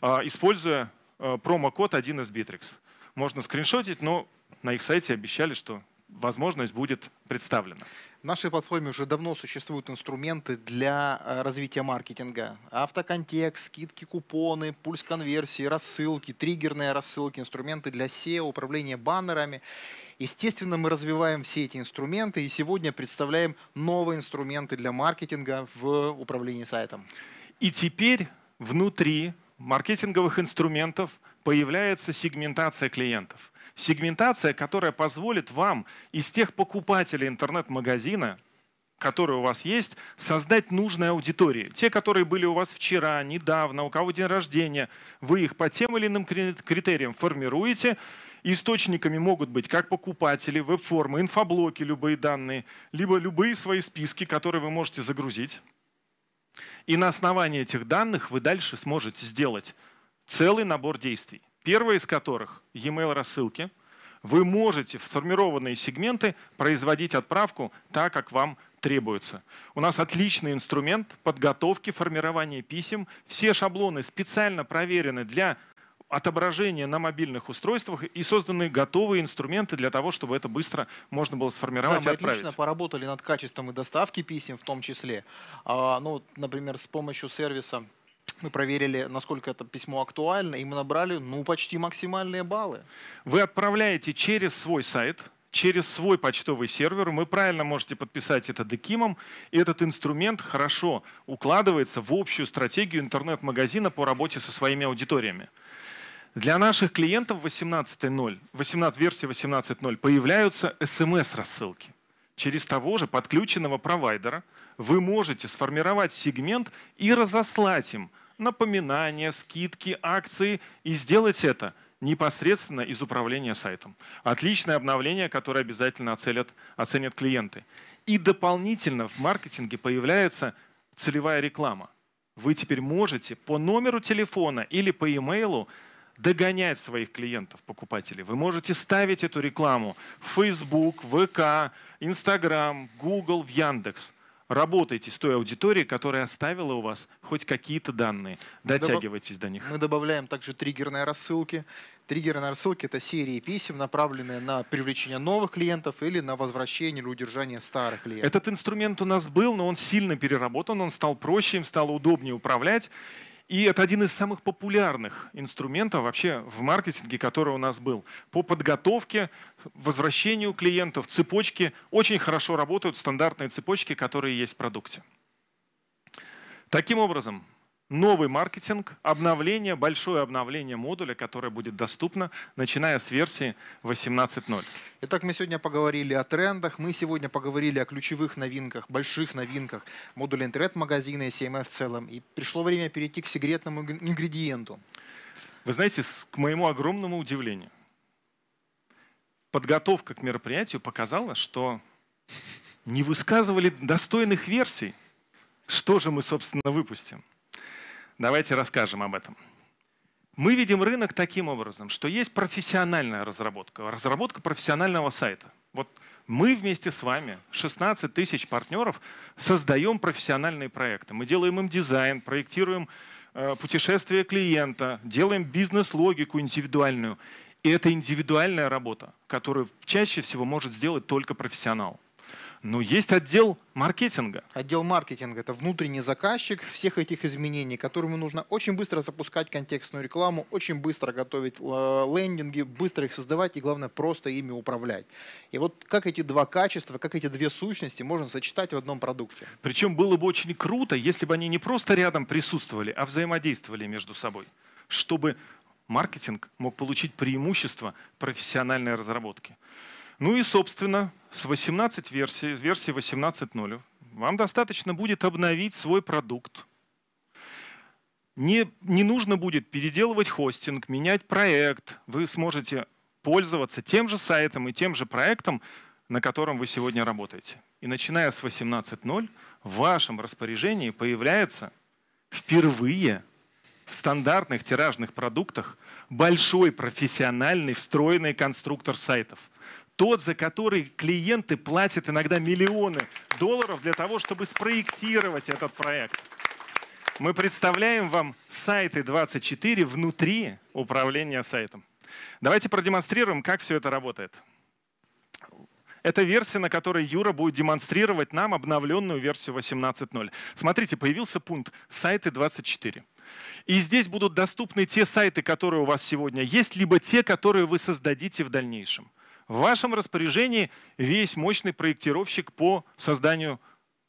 а, используя а, промокод 1 из Можно скриншотить, но на их сайте обещали, что возможность будет представлена. В нашей платформе уже давно существуют инструменты для э, развития маркетинга. Автоконтекст, скидки, купоны, пульс конверсии, рассылки, триггерные рассылки, инструменты для SEO, управления баннерами. Естественно, мы развиваем все эти инструменты и сегодня представляем новые инструменты для маркетинга в управлении сайтом. И теперь внутри маркетинговых инструментов появляется сегментация клиентов – Сегментация, которая позволит вам из тех покупателей интернет-магазина, которые у вас есть, создать нужную аудиторию. Те, которые были у вас вчера, недавно, у кого день рождения, вы их по тем или иным критериям формируете. Источниками могут быть как покупатели, веб-формы, инфоблоки, любые данные, либо любые свои списки, которые вы можете загрузить. И на основании этих данных вы дальше сможете сделать целый набор действий. Первое из которых – e-mail рассылки. Вы можете в сформированные сегменты производить отправку так, как вам требуется. У нас отличный инструмент подготовки, формирования писем. Все шаблоны специально проверены для отображения на мобильных устройствах и созданы готовые инструменты для того, чтобы это быстро можно было сформировать да, и отправить. отлично поработали над качеством и доставки писем в том числе. А, ну, например, с помощью сервиса мы проверили, насколько это письмо актуально, и мы набрали, ну, почти максимальные баллы. Вы отправляете через свой сайт, через свой почтовый сервер. Вы правильно можете подписать это декимом. И этот инструмент хорошо укладывается в общую стратегию интернет-магазина по работе со своими аудиториями. Для наших клиентов 18.0, 18, версии 18.0 появляются смс-рассылки. Через того же подключенного провайдера вы можете сформировать сегмент и разослать им напоминания, скидки, акции и сделать это непосредственно из управления сайтом. Отличное обновление, которое обязательно оценят, оценят клиенты. И дополнительно в маркетинге появляется целевая реклама. Вы теперь можете по номеру телефона или по e догонять своих клиентов, покупателей. Вы можете ставить эту рекламу в Facebook, ВК, Instagram, Google, в Яндекс – работайте с той аудиторией, которая оставила у вас хоть какие-то данные. Дотягивайтесь до них. Мы добавляем также триггерные рассылки. Триггерные рассылки — это серии писем, направленные на привлечение новых клиентов или на возвращение или удержание старых клиентов. Этот инструмент у нас был, но он сильно переработан, он стал проще, им стало удобнее управлять. И это один из самых популярных инструментов вообще в маркетинге, который у нас был. По подготовке, возвращению клиентов, цепочки. Очень хорошо работают стандартные цепочки, которые есть в продукте. Таким образом, новый маркетинг, обновление, большое обновление модуля, которое будет доступно, начиная с версии 18.0. Итак, мы сегодня поговорили о трендах, мы сегодня поговорили о ключевых новинках, больших новинках модуля интернет-магазина и CMF эм в целом. И пришло время перейти к секретному ингредиенту. Вы знаете, к моему огромному удивлению, подготовка к мероприятию показала, что не высказывали достойных версий, что же мы, собственно, выпустим. Давайте расскажем об этом. Мы видим рынок таким образом, что есть профессиональная разработка, разработка профессионального сайта. Вот мы вместе с вами, 16 тысяч партнеров, создаем профессиональные проекты. Мы делаем им дизайн, проектируем э, путешествие клиента, делаем бизнес-логику индивидуальную. И это индивидуальная работа, которую чаще всего может сделать только профессионал. Но есть отдел маркетинга. Отдел маркетинга – это внутренний заказчик всех этих изменений, которому нужно очень быстро запускать контекстную рекламу, очень быстро готовить э, лендинги, быстро их создавать и, главное, просто ими управлять. И вот как эти два качества, как эти две сущности можно сочетать в одном продукте? Причем было бы очень круто, если бы они не просто рядом присутствовали, а взаимодействовали между собой, чтобы маркетинг мог получить преимущество профессиональной разработки. Ну и, собственно, с 18 версии, версии 18.0, вам достаточно будет обновить свой продукт. Не, не нужно будет переделывать хостинг, менять проект. Вы сможете пользоваться тем же сайтом и тем же проектом, на котором вы сегодня работаете. И начиная с 18.0 в вашем распоряжении появляется впервые в стандартных тиражных продуктах большой профессиональный встроенный конструктор сайтов – тот, за который клиенты платят иногда миллионы долларов для того, чтобы спроектировать этот проект. Мы представляем вам сайты 24 внутри управления сайтом. Давайте продемонстрируем, как все это работает. Это версия, на которой Юра будет демонстрировать нам обновленную версию 18.0. Смотрите, появился пункт «Сайты 24». И здесь будут доступны те сайты, которые у вас сегодня есть, либо те, которые вы создадите в дальнейшем в вашем распоряжении весь мощный проектировщик по созданию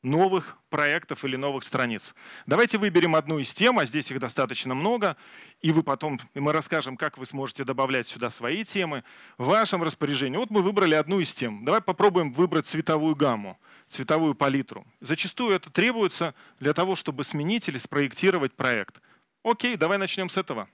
новых проектов или новых страниц. Давайте выберем одну из тем, а здесь их достаточно много, и вы потом, и мы расскажем, как вы сможете добавлять сюда свои темы в вашем распоряжении. Вот мы выбрали одну из тем. Давай попробуем выбрать цветовую гамму, цветовую палитру. Зачастую это требуется для того, чтобы сменить или спроектировать проект. Окей, давай начнем с этого.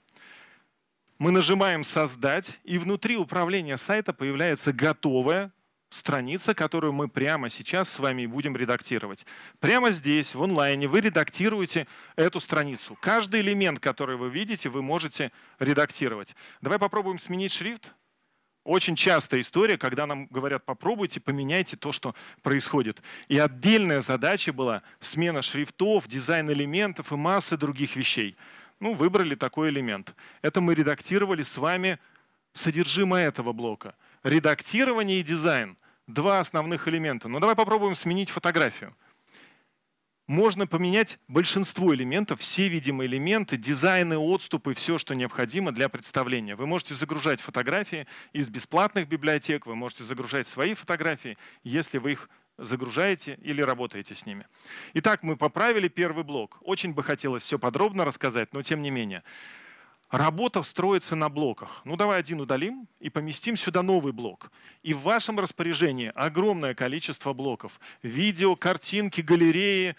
Мы нажимаем «Создать», и внутри управления сайта появляется готовая страница, которую мы прямо сейчас с вами будем редактировать. Прямо здесь, в онлайне, вы редактируете эту страницу. Каждый элемент, который вы видите, вы можете редактировать. Давай попробуем сменить шрифт. Очень частая история, когда нам говорят, попробуйте, поменяйте то, что происходит. И отдельная задача была смена шрифтов, дизайн элементов и массы других вещей. Ну, выбрали такой элемент. Это мы редактировали с вами содержимое этого блока. Редактирование и дизайн. Два основных элемента. Но давай попробуем сменить фотографию. Можно поменять большинство элементов, все видимые элементы, дизайны, отступы, все, что необходимо для представления. Вы можете загружать фотографии из бесплатных библиотек, вы можете загружать свои фотографии, если вы их загружаете или работаете с ними. Итак, мы поправили первый блок. Очень бы хотелось все подробно рассказать, но тем не менее. Работа строится на блоках. Ну давай один удалим и поместим сюда новый блок. И в вашем распоряжении огромное количество блоков. Видео, картинки, галереи,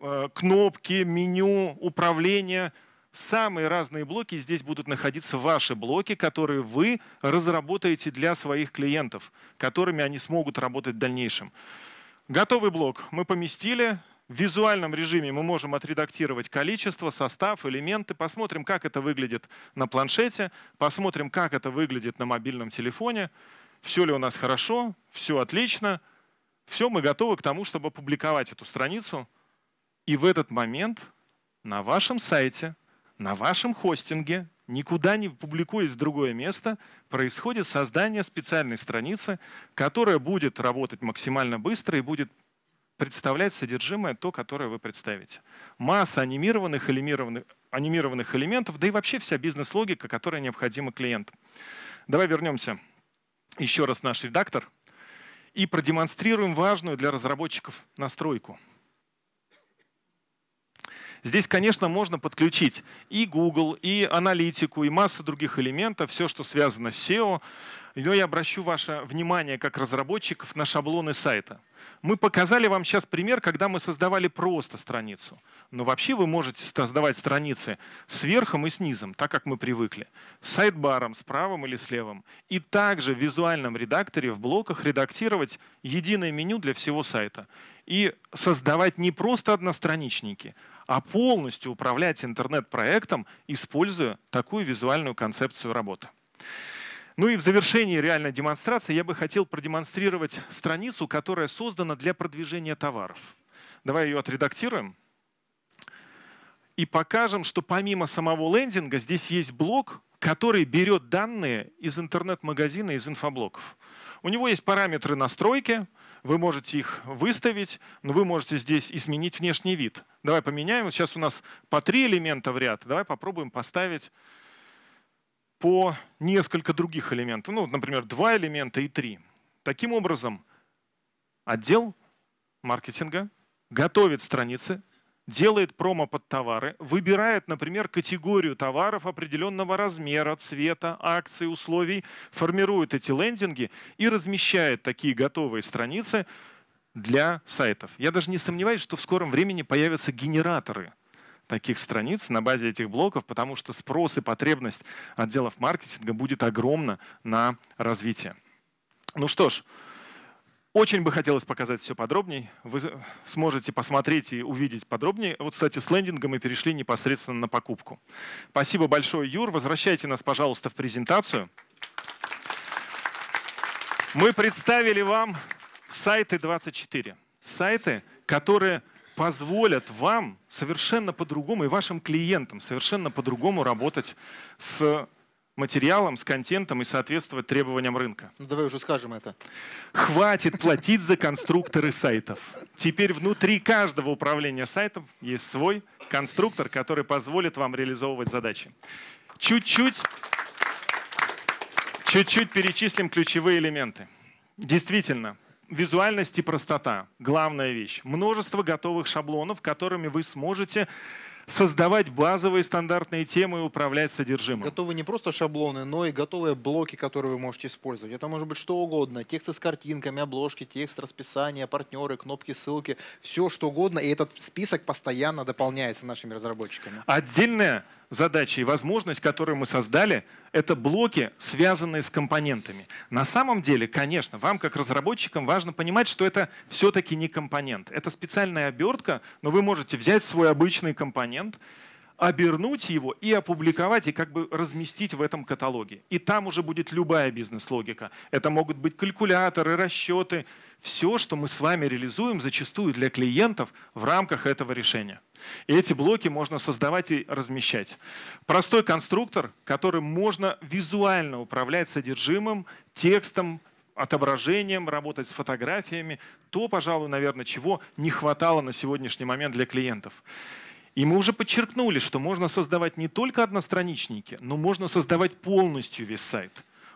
э, кнопки, меню, управление. Самые разные блоки здесь будут находиться ваши блоки, которые вы разработаете для своих клиентов, которыми они смогут работать в дальнейшем. Готовый блок мы поместили. В визуальном режиме мы можем отредактировать количество, состав, элементы. Посмотрим, как это выглядит на планшете. Посмотрим, как это выглядит на мобильном телефоне. Все ли у нас хорошо, все отлично. Все, мы готовы к тому, чтобы опубликовать эту страницу. И в этот момент на вашем сайте на вашем хостинге, никуда не публикуясь в другое место, происходит создание специальной страницы, которая будет работать максимально быстро и будет представлять содержимое то, которое вы представите. Масса анимированных, анимированных, анимированных элементов, да и вообще вся бизнес-логика, которая необходима клиенту. Давай вернемся еще раз наш редактор и продемонстрируем важную для разработчиков настройку – Здесь, конечно, можно подключить и Google, и аналитику, и массу других элементов, все, что связано с SEO. Но я обращу ваше внимание как разработчиков на шаблоны сайта. Мы показали вам сейчас пример, когда мы создавали просто страницу. Но вообще вы можете создавать страницы с верхом и снизом, так как мы привыкли. С сайдбаром, с правым или с левым. И также в визуальном редакторе, в блоках редактировать единое меню для всего сайта. И создавать не просто одностраничники, а полностью управлять интернет-проектом, используя такую визуальную концепцию работы. Ну и в завершении реальной демонстрации я бы хотел продемонстрировать страницу, которая создана для продвижения товаров. Давай ее отредактируем и покажем, что помимо самого лендинга здесь есть блок, который берет данные из интернет-магазина, из инфоблоков. У него есть параметры настройки, вы можете их выставить, но вы можете здесь изменить внешний вид. Давай поменяем. Сейчас у нас по три элемента в ряд. Давай попробуем поставить по несколько других элементов. Ну, например, два элемента и три. Таким образом, отдел маркетинга готовит страницы, делает промо под товары, выбирает, например, категорию товаров определенного размера, цвета, акций, условий, формирует эти лендинги и размещает такие готовые страницы для сайтов. Я даже не сомневаюсь, что в скором времени появятся генераторы – таких страниц на базе этих блоков, потому что спрос и потребность отделов маркетинга будет огромна на развитие. Ну что ж, очень бы хотелось показать все подробнее. Вы сможете посмотреть и увидеть подробнее. Вот, кстати, с лендинга мы перешли непосредственно на покупку. Спасибо большое, Юр. Возвращайте нас, пожалуйста, в презентацию. Мы представили вам сайты 24. Сайты, которые позволят вам совершенно по-другому и вашим клиентам совершенно по-другому работать с материалом, с контентом и соответствовать требованиям рынка. Ну, давай уже скажем это. Хватит платить за конструкторы сайтов. Теперь внутри каждого управления сайтом есть свой конструктор, который позволит вам реализовывать задачи. Чуть-чуть чуть-чуть перечислим ключевые элементы. Действительно, Визуальность и простота – главная вещь. Множество готовых шаблонов, которыми вы сможете создавать базовые стандартные темы и управлять содержимым. Готовы не просто шаблоны, но и готовые блоки, которые вы можете использовать. Это может быть что угодно. Тексты с картинками, обложки, текст, расписание, партнеры, кнопки, ссылки. Все что угодно. И этот список постоянно дополняется нашими разработчиками. Отдельная задача и возможность, которую мы создали, это блоки, связанные с компонентами. На самом деле, конечно, вам как разработчикам важно понимать, что это все-таки не компонент. Это специальная обертка, но вы можете взять свой обычный компонент, обернуть его и опубликовать, и как бы разместить в этом каталоге. И там уже будет любая бизнес-логика. Это могут быть калькуляторы, расчеты, все, что мы с вами реализуем, зачастую для клиентов в рамках этого решения. И эти блоки можно создавать и размещать. Простой конструктор, которым можно визуально управлять содержимым, текстом, отображением, работать с фотографиями, то, пожалуй, наверное, чего не хватало на сегодняшний момент для клиентов. И мы уже подчеркнули, что можно создавать не только одностраничники, но можно создавать полностью весь сайт.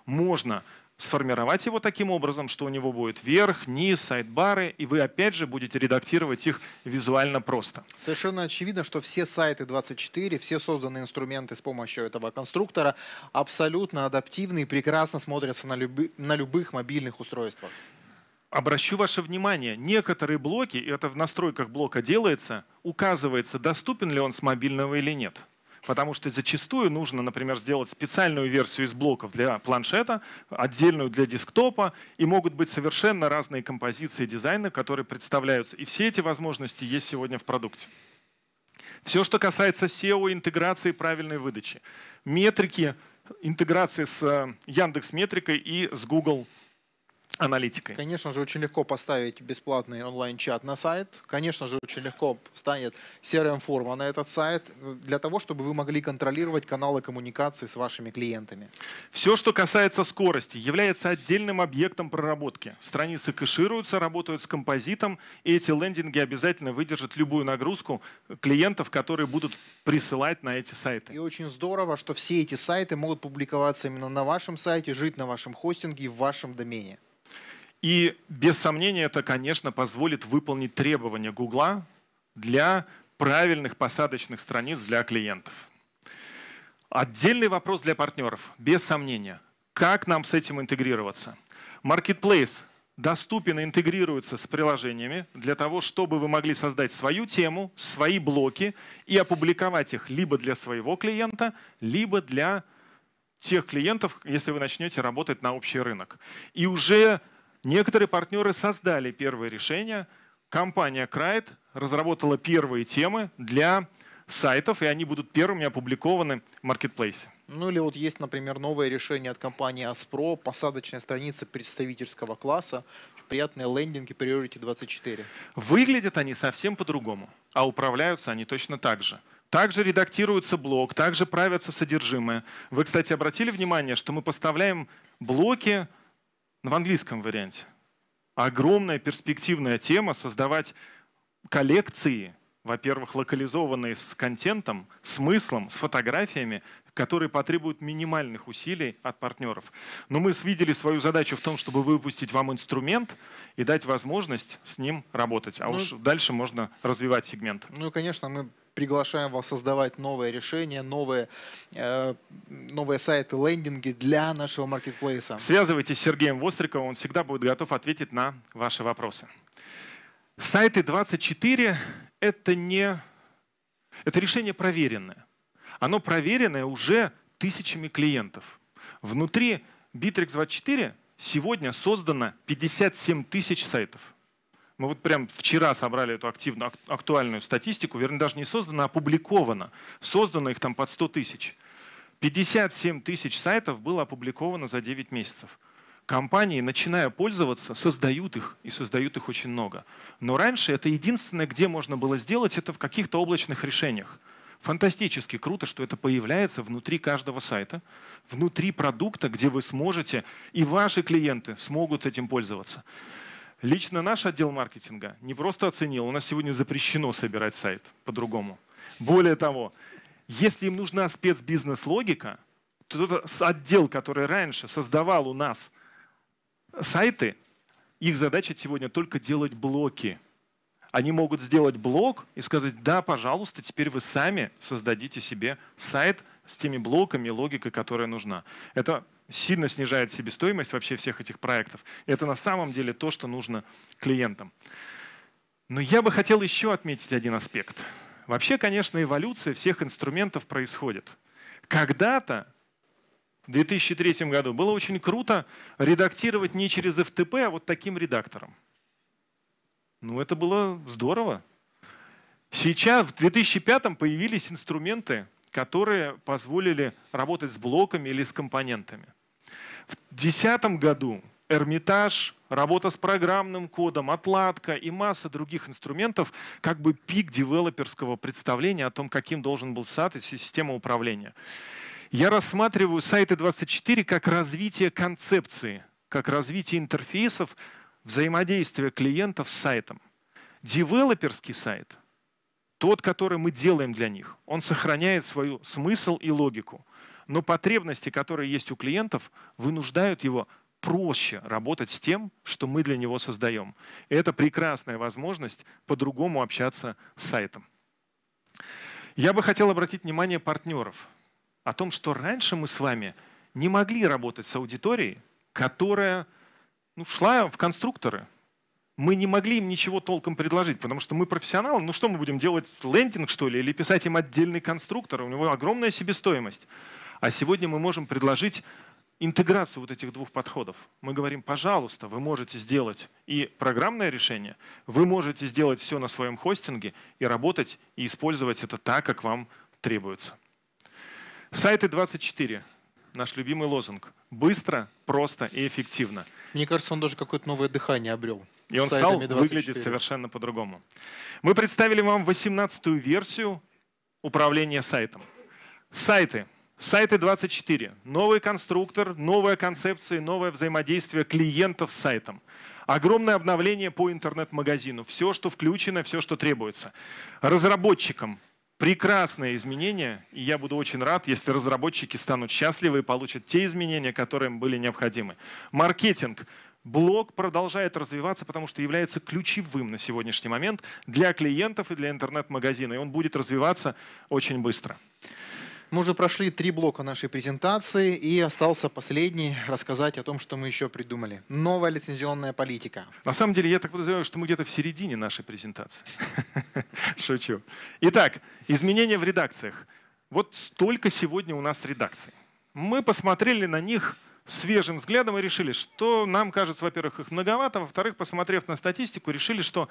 Можно сформировать его таким образом, что у него будет верх, низ, сайт-бары, и вы опять же будете редактировать их визуально просто. Совершенно очевидно, что все сайты 24, все созданные инструменты с помощью этого конструктора абсолютно адаптивны и прекрасно смотрятся на, люби на любых мобильных устройствах. Обращу ваше внимание, некоторые блоки, и это в настройках блока делается, указывается, доступен ли он с мобильного или нет потому что зачастую нужно, например, сделать специальную версию из блоков для планшета, отдельную для десктопа, и могут быть совершенно разные композиции дизайна, которые представляются. И все эти возможности есть сегодня в продукте. Все, что касается SEO, интеграции, правильной выдачи, метрики, интеграции с э, Яндекс Метрикой и с Google аналитикой. Конечно же, очень легко поставить бесплатный онлайн-чат на сайт. Конечно же, очень легко встанет CRM-форма на этот сайт для того, чтобы вы могли контролировать каналы коммуникации с вашими клиентами. Все, что касается скорости, является отдельным объектом проработки. Страницы кэшируются, работают с композитом, и эти лендинги обязательно выдержат любую нагрузку клиентов, которые будут присылать на эти сайты. И очень здорово, что все эти сайты могут публиковаться именно на вашем сайте, жить на вашем хостинге и в вашем домене. И без сомнения это, конечно, позволит выполнить требования Гугла для правильных посадочных страниц для клиентов. Отдельный вопрос для партнеров, без сомнения. Как нам с этим интегрироваться? Marketplace доступен и интегрируется с приложениями для того, чтобы вы могли создать свою тему, свои блоки и опубликовать их либо для своего клиента, либо для тех клиентов, если вы начнете работать на общий рынок. И уже Некоторые партнеры создали первые решения. Компания Крайт разработала первые темы для сайтов, и они будут первыми опубликованы в маркетплейсе. Ну или вот есть, например, новое решение от компании Аспро, посадочная страница представительского класса, приятные лендинги Priority 24. Выглядят они совсем по-другому, а управляются они точно так же. Также редактируется блок, также правятся содержимое. Вы, кстати, обратили внимание, что мы поставляем блоки ну, в английском варианте. Огромная перспективная тема создавать коллекции, во-первых, локализованные с контентом, смыслом, с фотографиями, которые потребуют минимальных усилий от партнеров. Но мы видели свою задачу в том, чтобы выпустить вам инструмент и дать возможность с ним работать. А ну, уж дальше можно развивать сегмент. Ну и, конечно, мы приглашаем вас создавать новые решения, новые, э, новые сайты, лендинги для нашего маркетплейса. Связывайтесь с Сергеем Востриковым, он всегда будет готов ответить на ваши вопросы. Сайты 24 — это не... Это решение проверенное. Оно проверенное уже тысячами клиентов. Внутри Bittrex 24 сегодня создано 57 тысяч сайтов. Мы вот прям вчера собрали эту активную, актуальную статистику, вернее, даже не создана, а опубликована. Создано их там под 100 тысяч. 57 тысяч сайтов было опубликовано за 9 месяцев. Компании, начиная пользоваться, создают их, и создают их очень много. Но раньше это единственное, где можно было сделать это в каких-то облачных решениях. Фантастически круто, что это появляется внутри каждого сайта, внутри продукта, где вы сможете, и ваши клиенты смогут этим пользоваться. Лично наш отдел маркетинга не просто оценил, у нас сегодня запрещено собирать сайт по-другому. Более того, если им нужна спецбизнес-логика, то тот отдел, который раньше создавал у нас сайты, их задача сегодня только делать блоки. Они могут сделать блок и сказать, да, пожалуйста, теперь вы сами создадите себе сайт с теми блоками логикой, которая нужна. Это сильно снижает себестоимость вообще всех этих проектов. Это на самом деле то, что нужно клиентам. Но я бы хотел еще отметить один аспект. Вообще, конечно, эволюция всех инструментов происходит. Когда-то, в 2003 году, было очень круто редактировать не через FTP, а вот таким редактором. Ну, это было здорово. Сейчас, в 2005 появились инструменты, которые позволили работать с блоками или с компонентами. В 2010 году Эрмитаж, работа с программным кодом, отладка и масса других инструментов, как бы пик девелоперского представления о том, каким должен был сад и система управления. Я рассматриваю сайты 24 как развитие концепции, как развитие интерфейсов взаимодействия клиентов с сайтом. Девелоперский сайт, тот, который мы делаем для них, он сохраняет свою смысл и логику – но потребности, которые есть у клиентов, вынуждают его проще работать с тем, что мы для него создаем. Это прекрасная возможность по-другому общаться с сайтом. Я бы хотел обратить внимание партнеров о том, что раньше мы с вами не могли работать с аудиторией, которая ну, шла в конструкторы. Мы не могли им ничего толком предложить, потому что мы профессионалы. Ну что мы будем делать, лендинг что ли, или писать им отдельный конструктор? У него огромная себестоимость. А сегодня мы можем предложить интеграцию вот этих двух подходов. Мы говорим, пожалуйста, вы можете сделать и программное решение, вы можете сделать все на своем хостинге и работать и использовать это так, как вам требуется. Сайты 24. Наш любимый лозунг. Быстро, просто и эффективно. Мне кажется, он даже какое-то новое дыхание обрел. И он стал выглядеть совершенно по-другому. Мы представили вам 18-ю версию управления сайтом. Сайты Сайты 24. Новый конструктор, новая концепция, новое взаимодействие клиентов с сайтом. Огромное обновление по интернет-магазину. Все, что включено, все, что требуется. Разработчикам прекрасное изменение, и я буду очень рад, если разработчики станут счастливы и получат те изменения, которые им были необходимы. Маркетинг. Блог продолжает развиваться, потому что является ключевым на сегодняшний момент для клиентов и для интернет-магазина, и он будет развиваться очень быстро. Мы уже прошли три блока нашей презентации, и остался последний рассказать о том, что мы еще придумали. Новая лицензионная политика. На самом деле, я так подозреваю, что мы где-то в середине нашей презентации. Шучу. Итак, изменения в редакциях. Вот столько сегодня у нас редакций. Мы посмотрели на них свежим взглядом и решили, что нам кажется, во-первых, их многовато, во-вторых, посмотрев на статистику, решили, что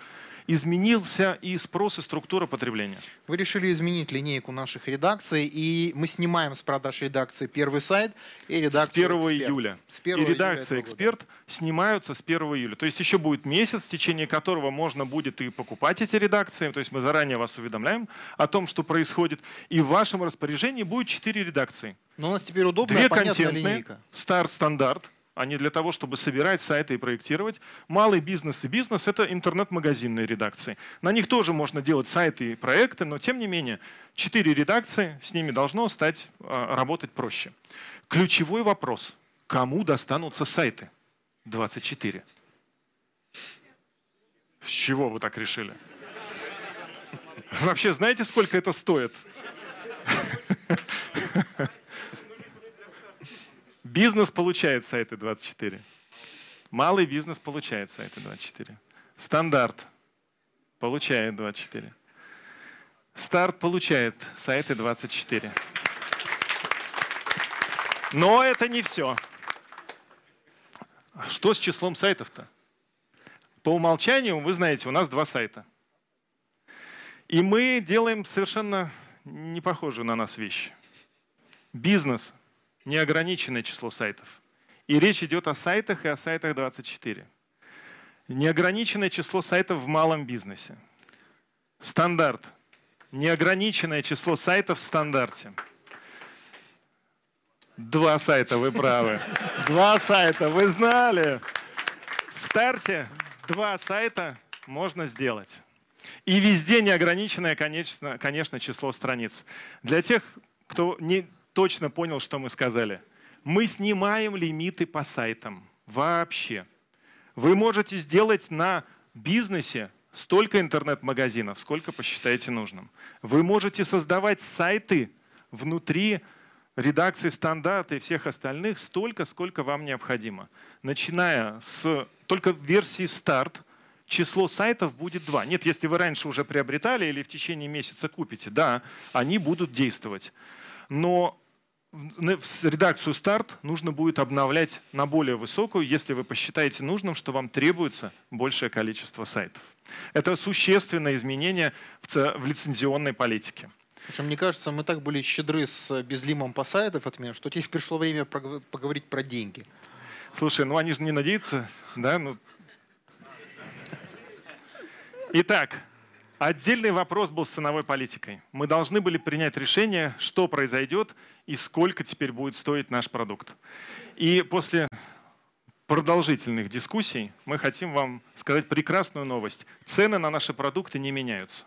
изменился и спрос, и структура потребления. Вы решили изменить линейку наших редакций, и мы снимаем с продаж редакции первый сайт и редакцию С 1 эксперт. июля. С 1 и редакция «Эксперт» года. снимаются с 1 июля. То есть еще будет месяц, в течение которого можно будет и покупать эти редакции. То есть мы заранее вас уведомляем о том, что происходит. И в вашем распоряжении будет 4 редакции. Но у нас теперь удобная, Две понятная контентные, линейка. «Старт-стандарт», а не для того, чтобы собирать сайты и проектировать. Малый бизнес и бизнес — это интернет-магазинные редакции. На них тоже можно делать сайты и проекты, но тем не менее четыре редакции, с ними должно стать а, работать проще. Ключевой вопрос — кому достанутся сайты? 24. С чего вы так решили? Вообще, знаете, сколько это стоит? Бизнес получает сайты 24. Малый бизнес получает сайты 24. Стандарт получает 24. Старт получает сайты 24. Но это не все. Что с числом сайтов-то? По умолчанию, вы знаете, у нас два сайта. И мы делаем совершенно не похожую на нас вещь. Бизнес неограниченное число сайтов. И речь идет о сайтах и о сайтах 24. Неограниченное число сайтов в малом бизнесе. Стандарт. Неограниченное число сайтов в стандарте. Два сайта, вы правы. Два сайта, вы знали. В старте два сайта можно сделать. И везде неограниченное, конечно, конечно число страниц. Для тех, кто не, точно понял, что мы сказали. Мы снимаем лимиты по сайтам. Вообще. Вы можете сделать на бизнесе столько интернет-магазинов, сколько посчитаете нужным. Вы можете создавать сайты внутри редакции стандарта и всех остальных столько, сколько вам необходимо. Начиная с только версии старт, число сайтов будет два. Нет, если вы раньше уже приобретали или в течение месяца купите, да, они будут действовать но в редакцию старт нужно будет обновлять на более высокую, если вы посчитаете нужным, что вам требуется большее количество сайтов. Это существенное изменение в лицензионной политике. Причем, мне кажется, мы так были щедры с э, безлимом по сайтов от меня, что теперь пришло время поговорить про деньги. Слушай, ну они же не надеются, да? Ну... Итак, Отдельный вопрос был с ценовой политикой. Мы должны были принять решение, что произойдет и сколько теперь будет стоить наш продукт. И после продолжительных дискуссий мы хотим вам сказать прекрасную новость. Цены на наши продукты не меняются.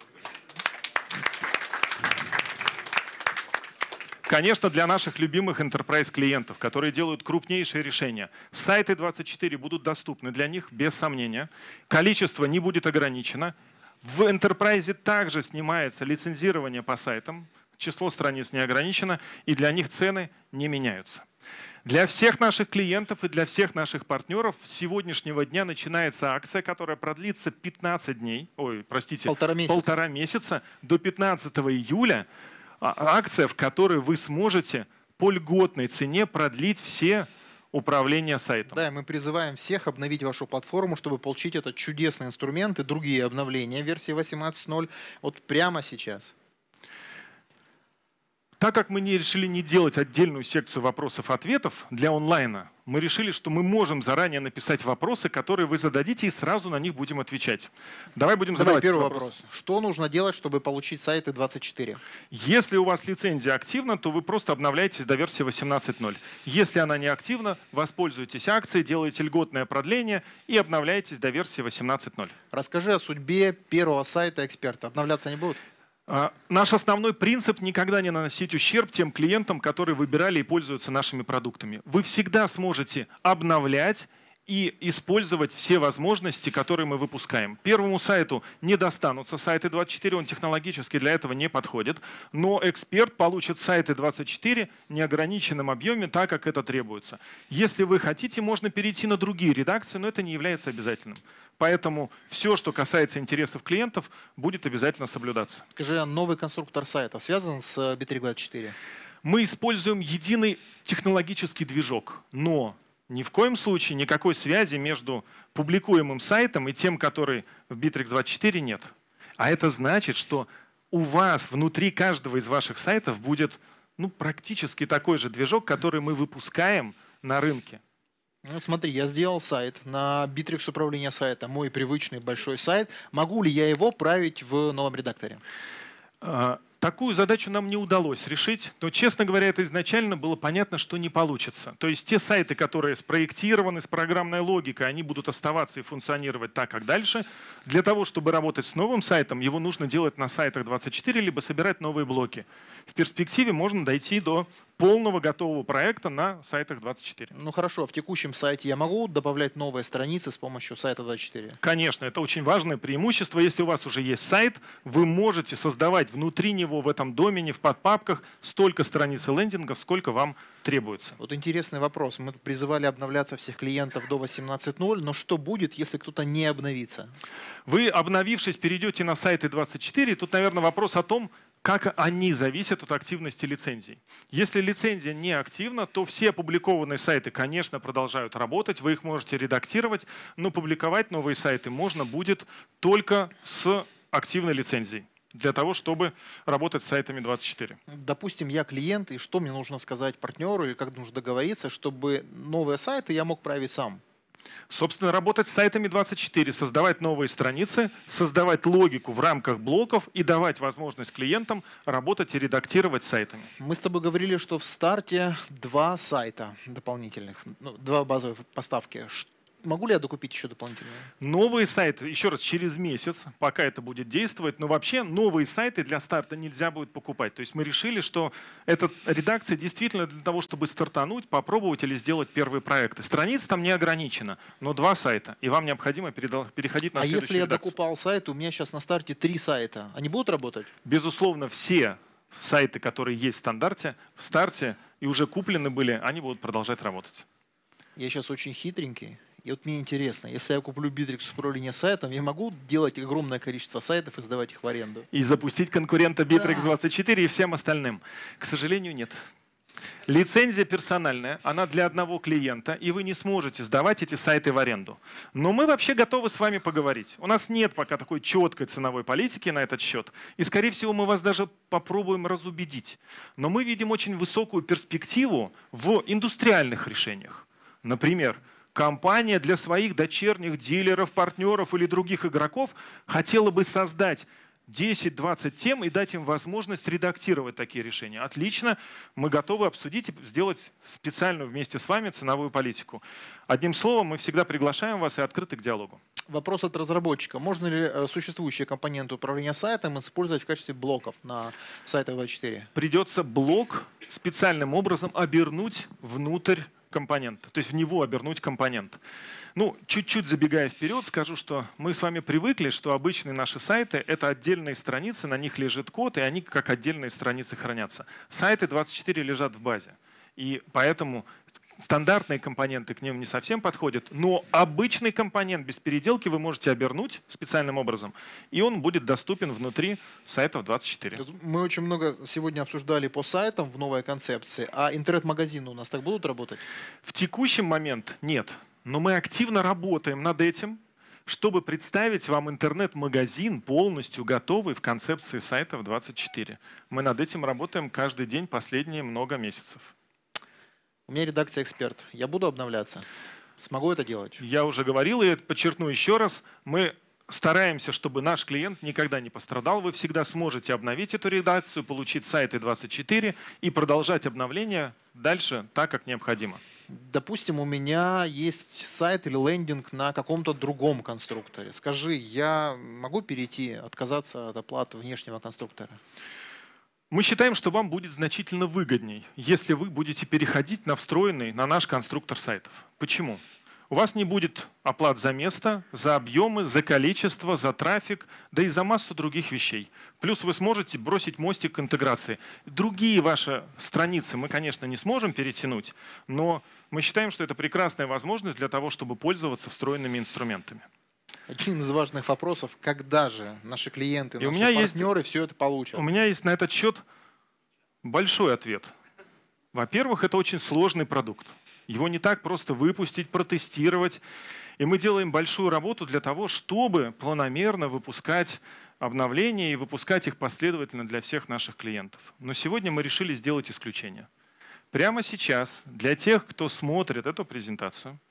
Конечно, для наших любимых enterprise клиентов, которые делают крупнейшие решения, сайты 24 будут доступны для них без сомнения. Количество не будет ограничено, в Enterprise также снимается лицензирование по сайтам, число страниц не ограничено, и для них цены не меняются. Для всех наших клиентов и для всех наших партнеров с сегодняшнего дня начинается акция, которая продлится 15 дней, ой, простите, полтора месяца, полтора месяца до 15 июля. А, акция, в которой вы сможете по льготной цене продлить все управления сайтом. Да, мы призываем всех обновить вашу платформу, чтобы получить этот чудесный инструмент и другие обновления версии 18.0 вот прямо сейчас. Так как мы не решили не делать отдельную секцию вопросов-ответов для онлайна, мы решили, что мы можем заранее написать вопросы, которые вы зададите, и сразу на них будем отвечать. Давай будем задавать первый вопрос. вопрос. Что нужно делать, чтобы получить сайты 24? Если у вас лицензия активна, то вы просто обновляетесь до версии 18.0. Если она не активна, воспользуйтесь акцией, делаете льготное продление и обновляйтесь до версии 18.0. Расскажи о судьбе первого сайта эксперта. Обновляться они будут? А, наш основной принцип – никогда не наносить ущерб тем клиентам, которые выбирали и пользуются нашими продуктами. Вы всегда сможете обновлять и использовать все возможности, которые мы выпускаем. Первому сайту не достанутся сайты 24, он технологически для этого не подходит, но эксперт получит сайты 24 в неограниченном объеме, так как это требуется. Если вы хотите, можно перейти на другие редакции, но это не является обязательным. Поэтому все, что касается интересов клиентов, будет обязательно соблюдаться. Скажи, а новый конструктор сайта связан с э, B324? Мы используем единый технологический движок, но ни в коем случае никакой связи между публикуемым сайтом и тем, который в Bittrex24 нет. А это значит, что у вас внутри каждого из ваших сайтов будет ну, практически такой же движок, который мы выпускаем на рынке. Ну, вот смотри, я сделал сайт на Битрикс управления сайта, мой привычный большой сайт. Могу ли я его править в новом редакторе? А, Такую задачу нам не удалось решить, но, честно говоря, это изначально было понятно, что не получится. То есть те сайты, которые спроектированы с программной логикой, они будут оставаться и функционировать так, как дальше. Для того, чтобы работать с новым сайтом, его нужно делать на сайтах 24, либо собирать новые блоки. В перспективе можно дойти до полного готового проекта на сайтах 24. Ну хорошо, а в текущем сайте я могу добавлять новые страницы с помощью сайта 24? Конечно, это очень важное преимущество. Если у вас уже есть сайт, вы можете создавать внутри него всего в этом домене, в подпапках, столько страниц лендинга, сколько вам требуется. Вот интересный вопрос. Мы призывали обновляться всех клиентов до 18.00, но что будет, если кто-то не обновится? Вы, обновившись, перейдете на сайты 24, тут, наверное, вопрос о том, как они зависят от активности лицензий. Если лицензия не активна, то все опубликованные сайты, конечно, продолжают работать, вы их можете редактировать, но публиковать новые сайты можно будет только с активной лицензией для того, чтобы работать с сайтами 24. Допустим, я клиент, и что мне нужно сказать партнеру, и как нужно договориться, чтобы новые сайты я мог править сам? Собственно, работать с сайтами 24, создавать новые страницы, создавать логику в рамках блоков и давать возможность клиентам работать и редактировать сайтами. Мы с тобой говорили, что в старте два сайта дополнительных, ну, два базовых поставки могу ли я докупить еще дополнительно? Новые сайты, еще раз, через месяц, пока это будет действовать. Но вообще новые сайты для старта нельзя будет покупать. То есть мы решили, что эта редакция действительно для того, чтобы стартануть, попробовать или сделать первые проекты. Страниц там не ограничено, но два сайта. И вам необходимо переходить на а следующую А если я редакцию. докупал сайт, у меня сейчас на старте три сайта. Они будут работать? Безусловно, все сайты, которые есть в стандарте, в старте и уже куплены были, они будут продолжать работать. Я сейчас очень хитренький. И вот мне интересно, если я куплю Bittrex управление сайтом, я могу делать огромное количество сайтов и сдавать их в аренду? И запустить конкурента Bittrex24 да. и всем остальным? К сожалению, нет. Лицензия персональная, она для одного клиента, и вы не сможете сдавать эти сайты в аренду. Но мы вообще готовы с вами поговорить. У нас нет пока такой четкой ценовой политики на этот счет, и, скорее всего, мы вас даже попробуем разубедить. Но мы видим очень высокую перспективу в индустриальных решениях. Например, Компания для своих дочерних дилеров, партнеров или других игроков хотела бы создать 10-20 тем и дать им возможность редактировать такие решения. Отлично, мы готовы обсудить и сделать специальную вместе с вами ценовую политику. Одним словом, мы всегда приглашаем вас и открыты к диалогу. Вопрос от разработчика. Можно ли э, существующие компоненты управления сайтом использовать в качестве блоков на сайте 24? Придется блок специальным образом обернуть внутрь компонент, то есть в него обернуть компонент. Ну, чуть-чуть забегая вперед, скажу, что мы с вами привыкли, что обычные наши сайты — это отдельные страницы, на них лежит код, и они как отдельные страницы хранятся. Сайты 24 лежат в базе. И поэтому Стандартные компоненты к ним не совсем подходят, но обычный компонент без переделки вы можете обернуть специальным образом, и он будет доступен внутри сайтов 24. Мы очень много сегодня обсуждали по сайтам в новой концепции, а интернет-магазины у нас так будут работать? В текущий момент нет, но мы активно работаем над этим, чтобы представить вам интернет-магазин полностью готовый в концепции сайтов 24. Мы над этим работаем каждый день последние много месяцев. У меня редакция «Эксперт». Я буду обновляться? Смогу это делать? Я уже говорил и подчеркну еще раз. Мы стараемся, чтобы наш клиент никогда не пострадал. Вы всегда сможете обновить эту редакцию, получить сайты 24 и продолжать обновление дальше так, как необходимо. Допустим, у меня есть сайт или лендинг на каком-то другом конструкторе. Скажи, я могу перейти, отказаться от оплаты внешнего конструктора? Мы считаем, что вам будет значительно выгодней, если вы будете переходить на встроенный на наш конструктор сайтов. Почему? У вас не будет оплат за место, за объемы, за количество, за трафик, да и за массу других вещей. Плюс вы сможете бросить мостик к интеграции. Другие ваши страницы мы, конечно, не сможем перетянуть, но мы считаем, что это прекрасная возможность для того, чтобы пользоваться встроенными инструментами один из важных вопросов, когда же наши клиенты, и наши у меня партнеры есть, все это получат? У меня есть на этот счет большой ответ. Во-первых, это очень сложный продукт. Его не так просто выпустить, протестировать. И мы делаем большую работу для того, чтобы планомерно выпускать обновления и выпускать их последовательно для всех наших клиентов. Но сегодня мы решили сделать исключение. Прямо сейчас для тех, кто смотрит эту презентацию –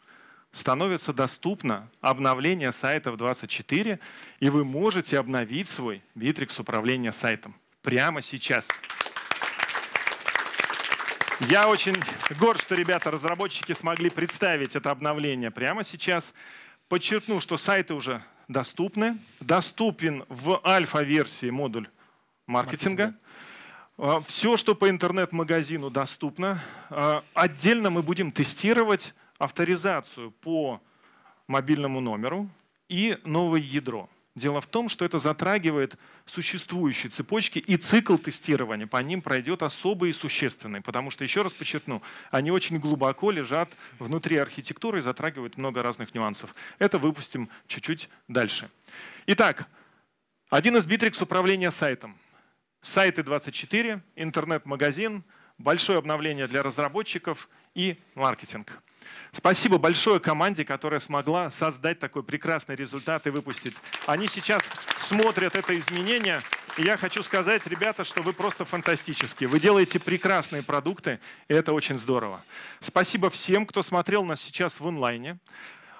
становится доступно обновление сайтов 24, и вы можете обновить свой Bittrex управления сайтом прямо сейчас. Я очень горд, что ребята-разработчики смогли представить это обновление прямо сейчас. Подчеркну, что сайты уже доступны. Доступен в альфа-версии модуль маркетинга. маркетинга. А, Все, что по интернет-магазину доступно. А, отдельно мы будем тестировать авторизацию по мобильному номеру и новое ядро. Дело в том, что это затрагивает существующие цепочки, и цикл тестирования по ним пройдет особый и существенный, потому что, еще раз подчеркну, они очень глубоко лежат внутри архитектуры и затрагивают много разных нюансов. Это выпустим чуть-чуть дальше. Итак, один из битрикс управления сайтом. Сайты 24, интернет-магазин, большое обновление для разработчиков и маркетинг. Спасибо большое команде, которая смогла создать такой прекрасный результат и выпустить. Они сейчас смотрят это изменение. И я хочу сказать, ребята, что вы просто фантастические. Вы делаете прекрасные продукты, и это очень здорово. Спасибо всем, кто смотрел нас сейчас в онлайне.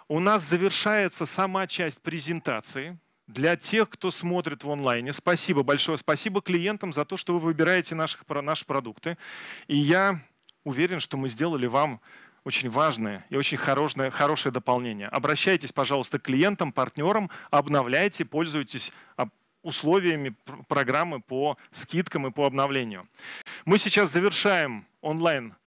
У нас завершается сама часть презентации. Для тех, кто смотрит в онлайне, спасибо большое. Спасибо клиентам за то, что вы выбираете наших, наши продукты. И я уверен, что мы сделали вам очень важное и очень хорошее, хорошее дополнение. Обращайтесь, пожалуйста, к клиентам, партнерам, обновляйте, пользуйтесь а, условиями программы по скидкам и по обновлению. Мы сейчас завершаем онлайн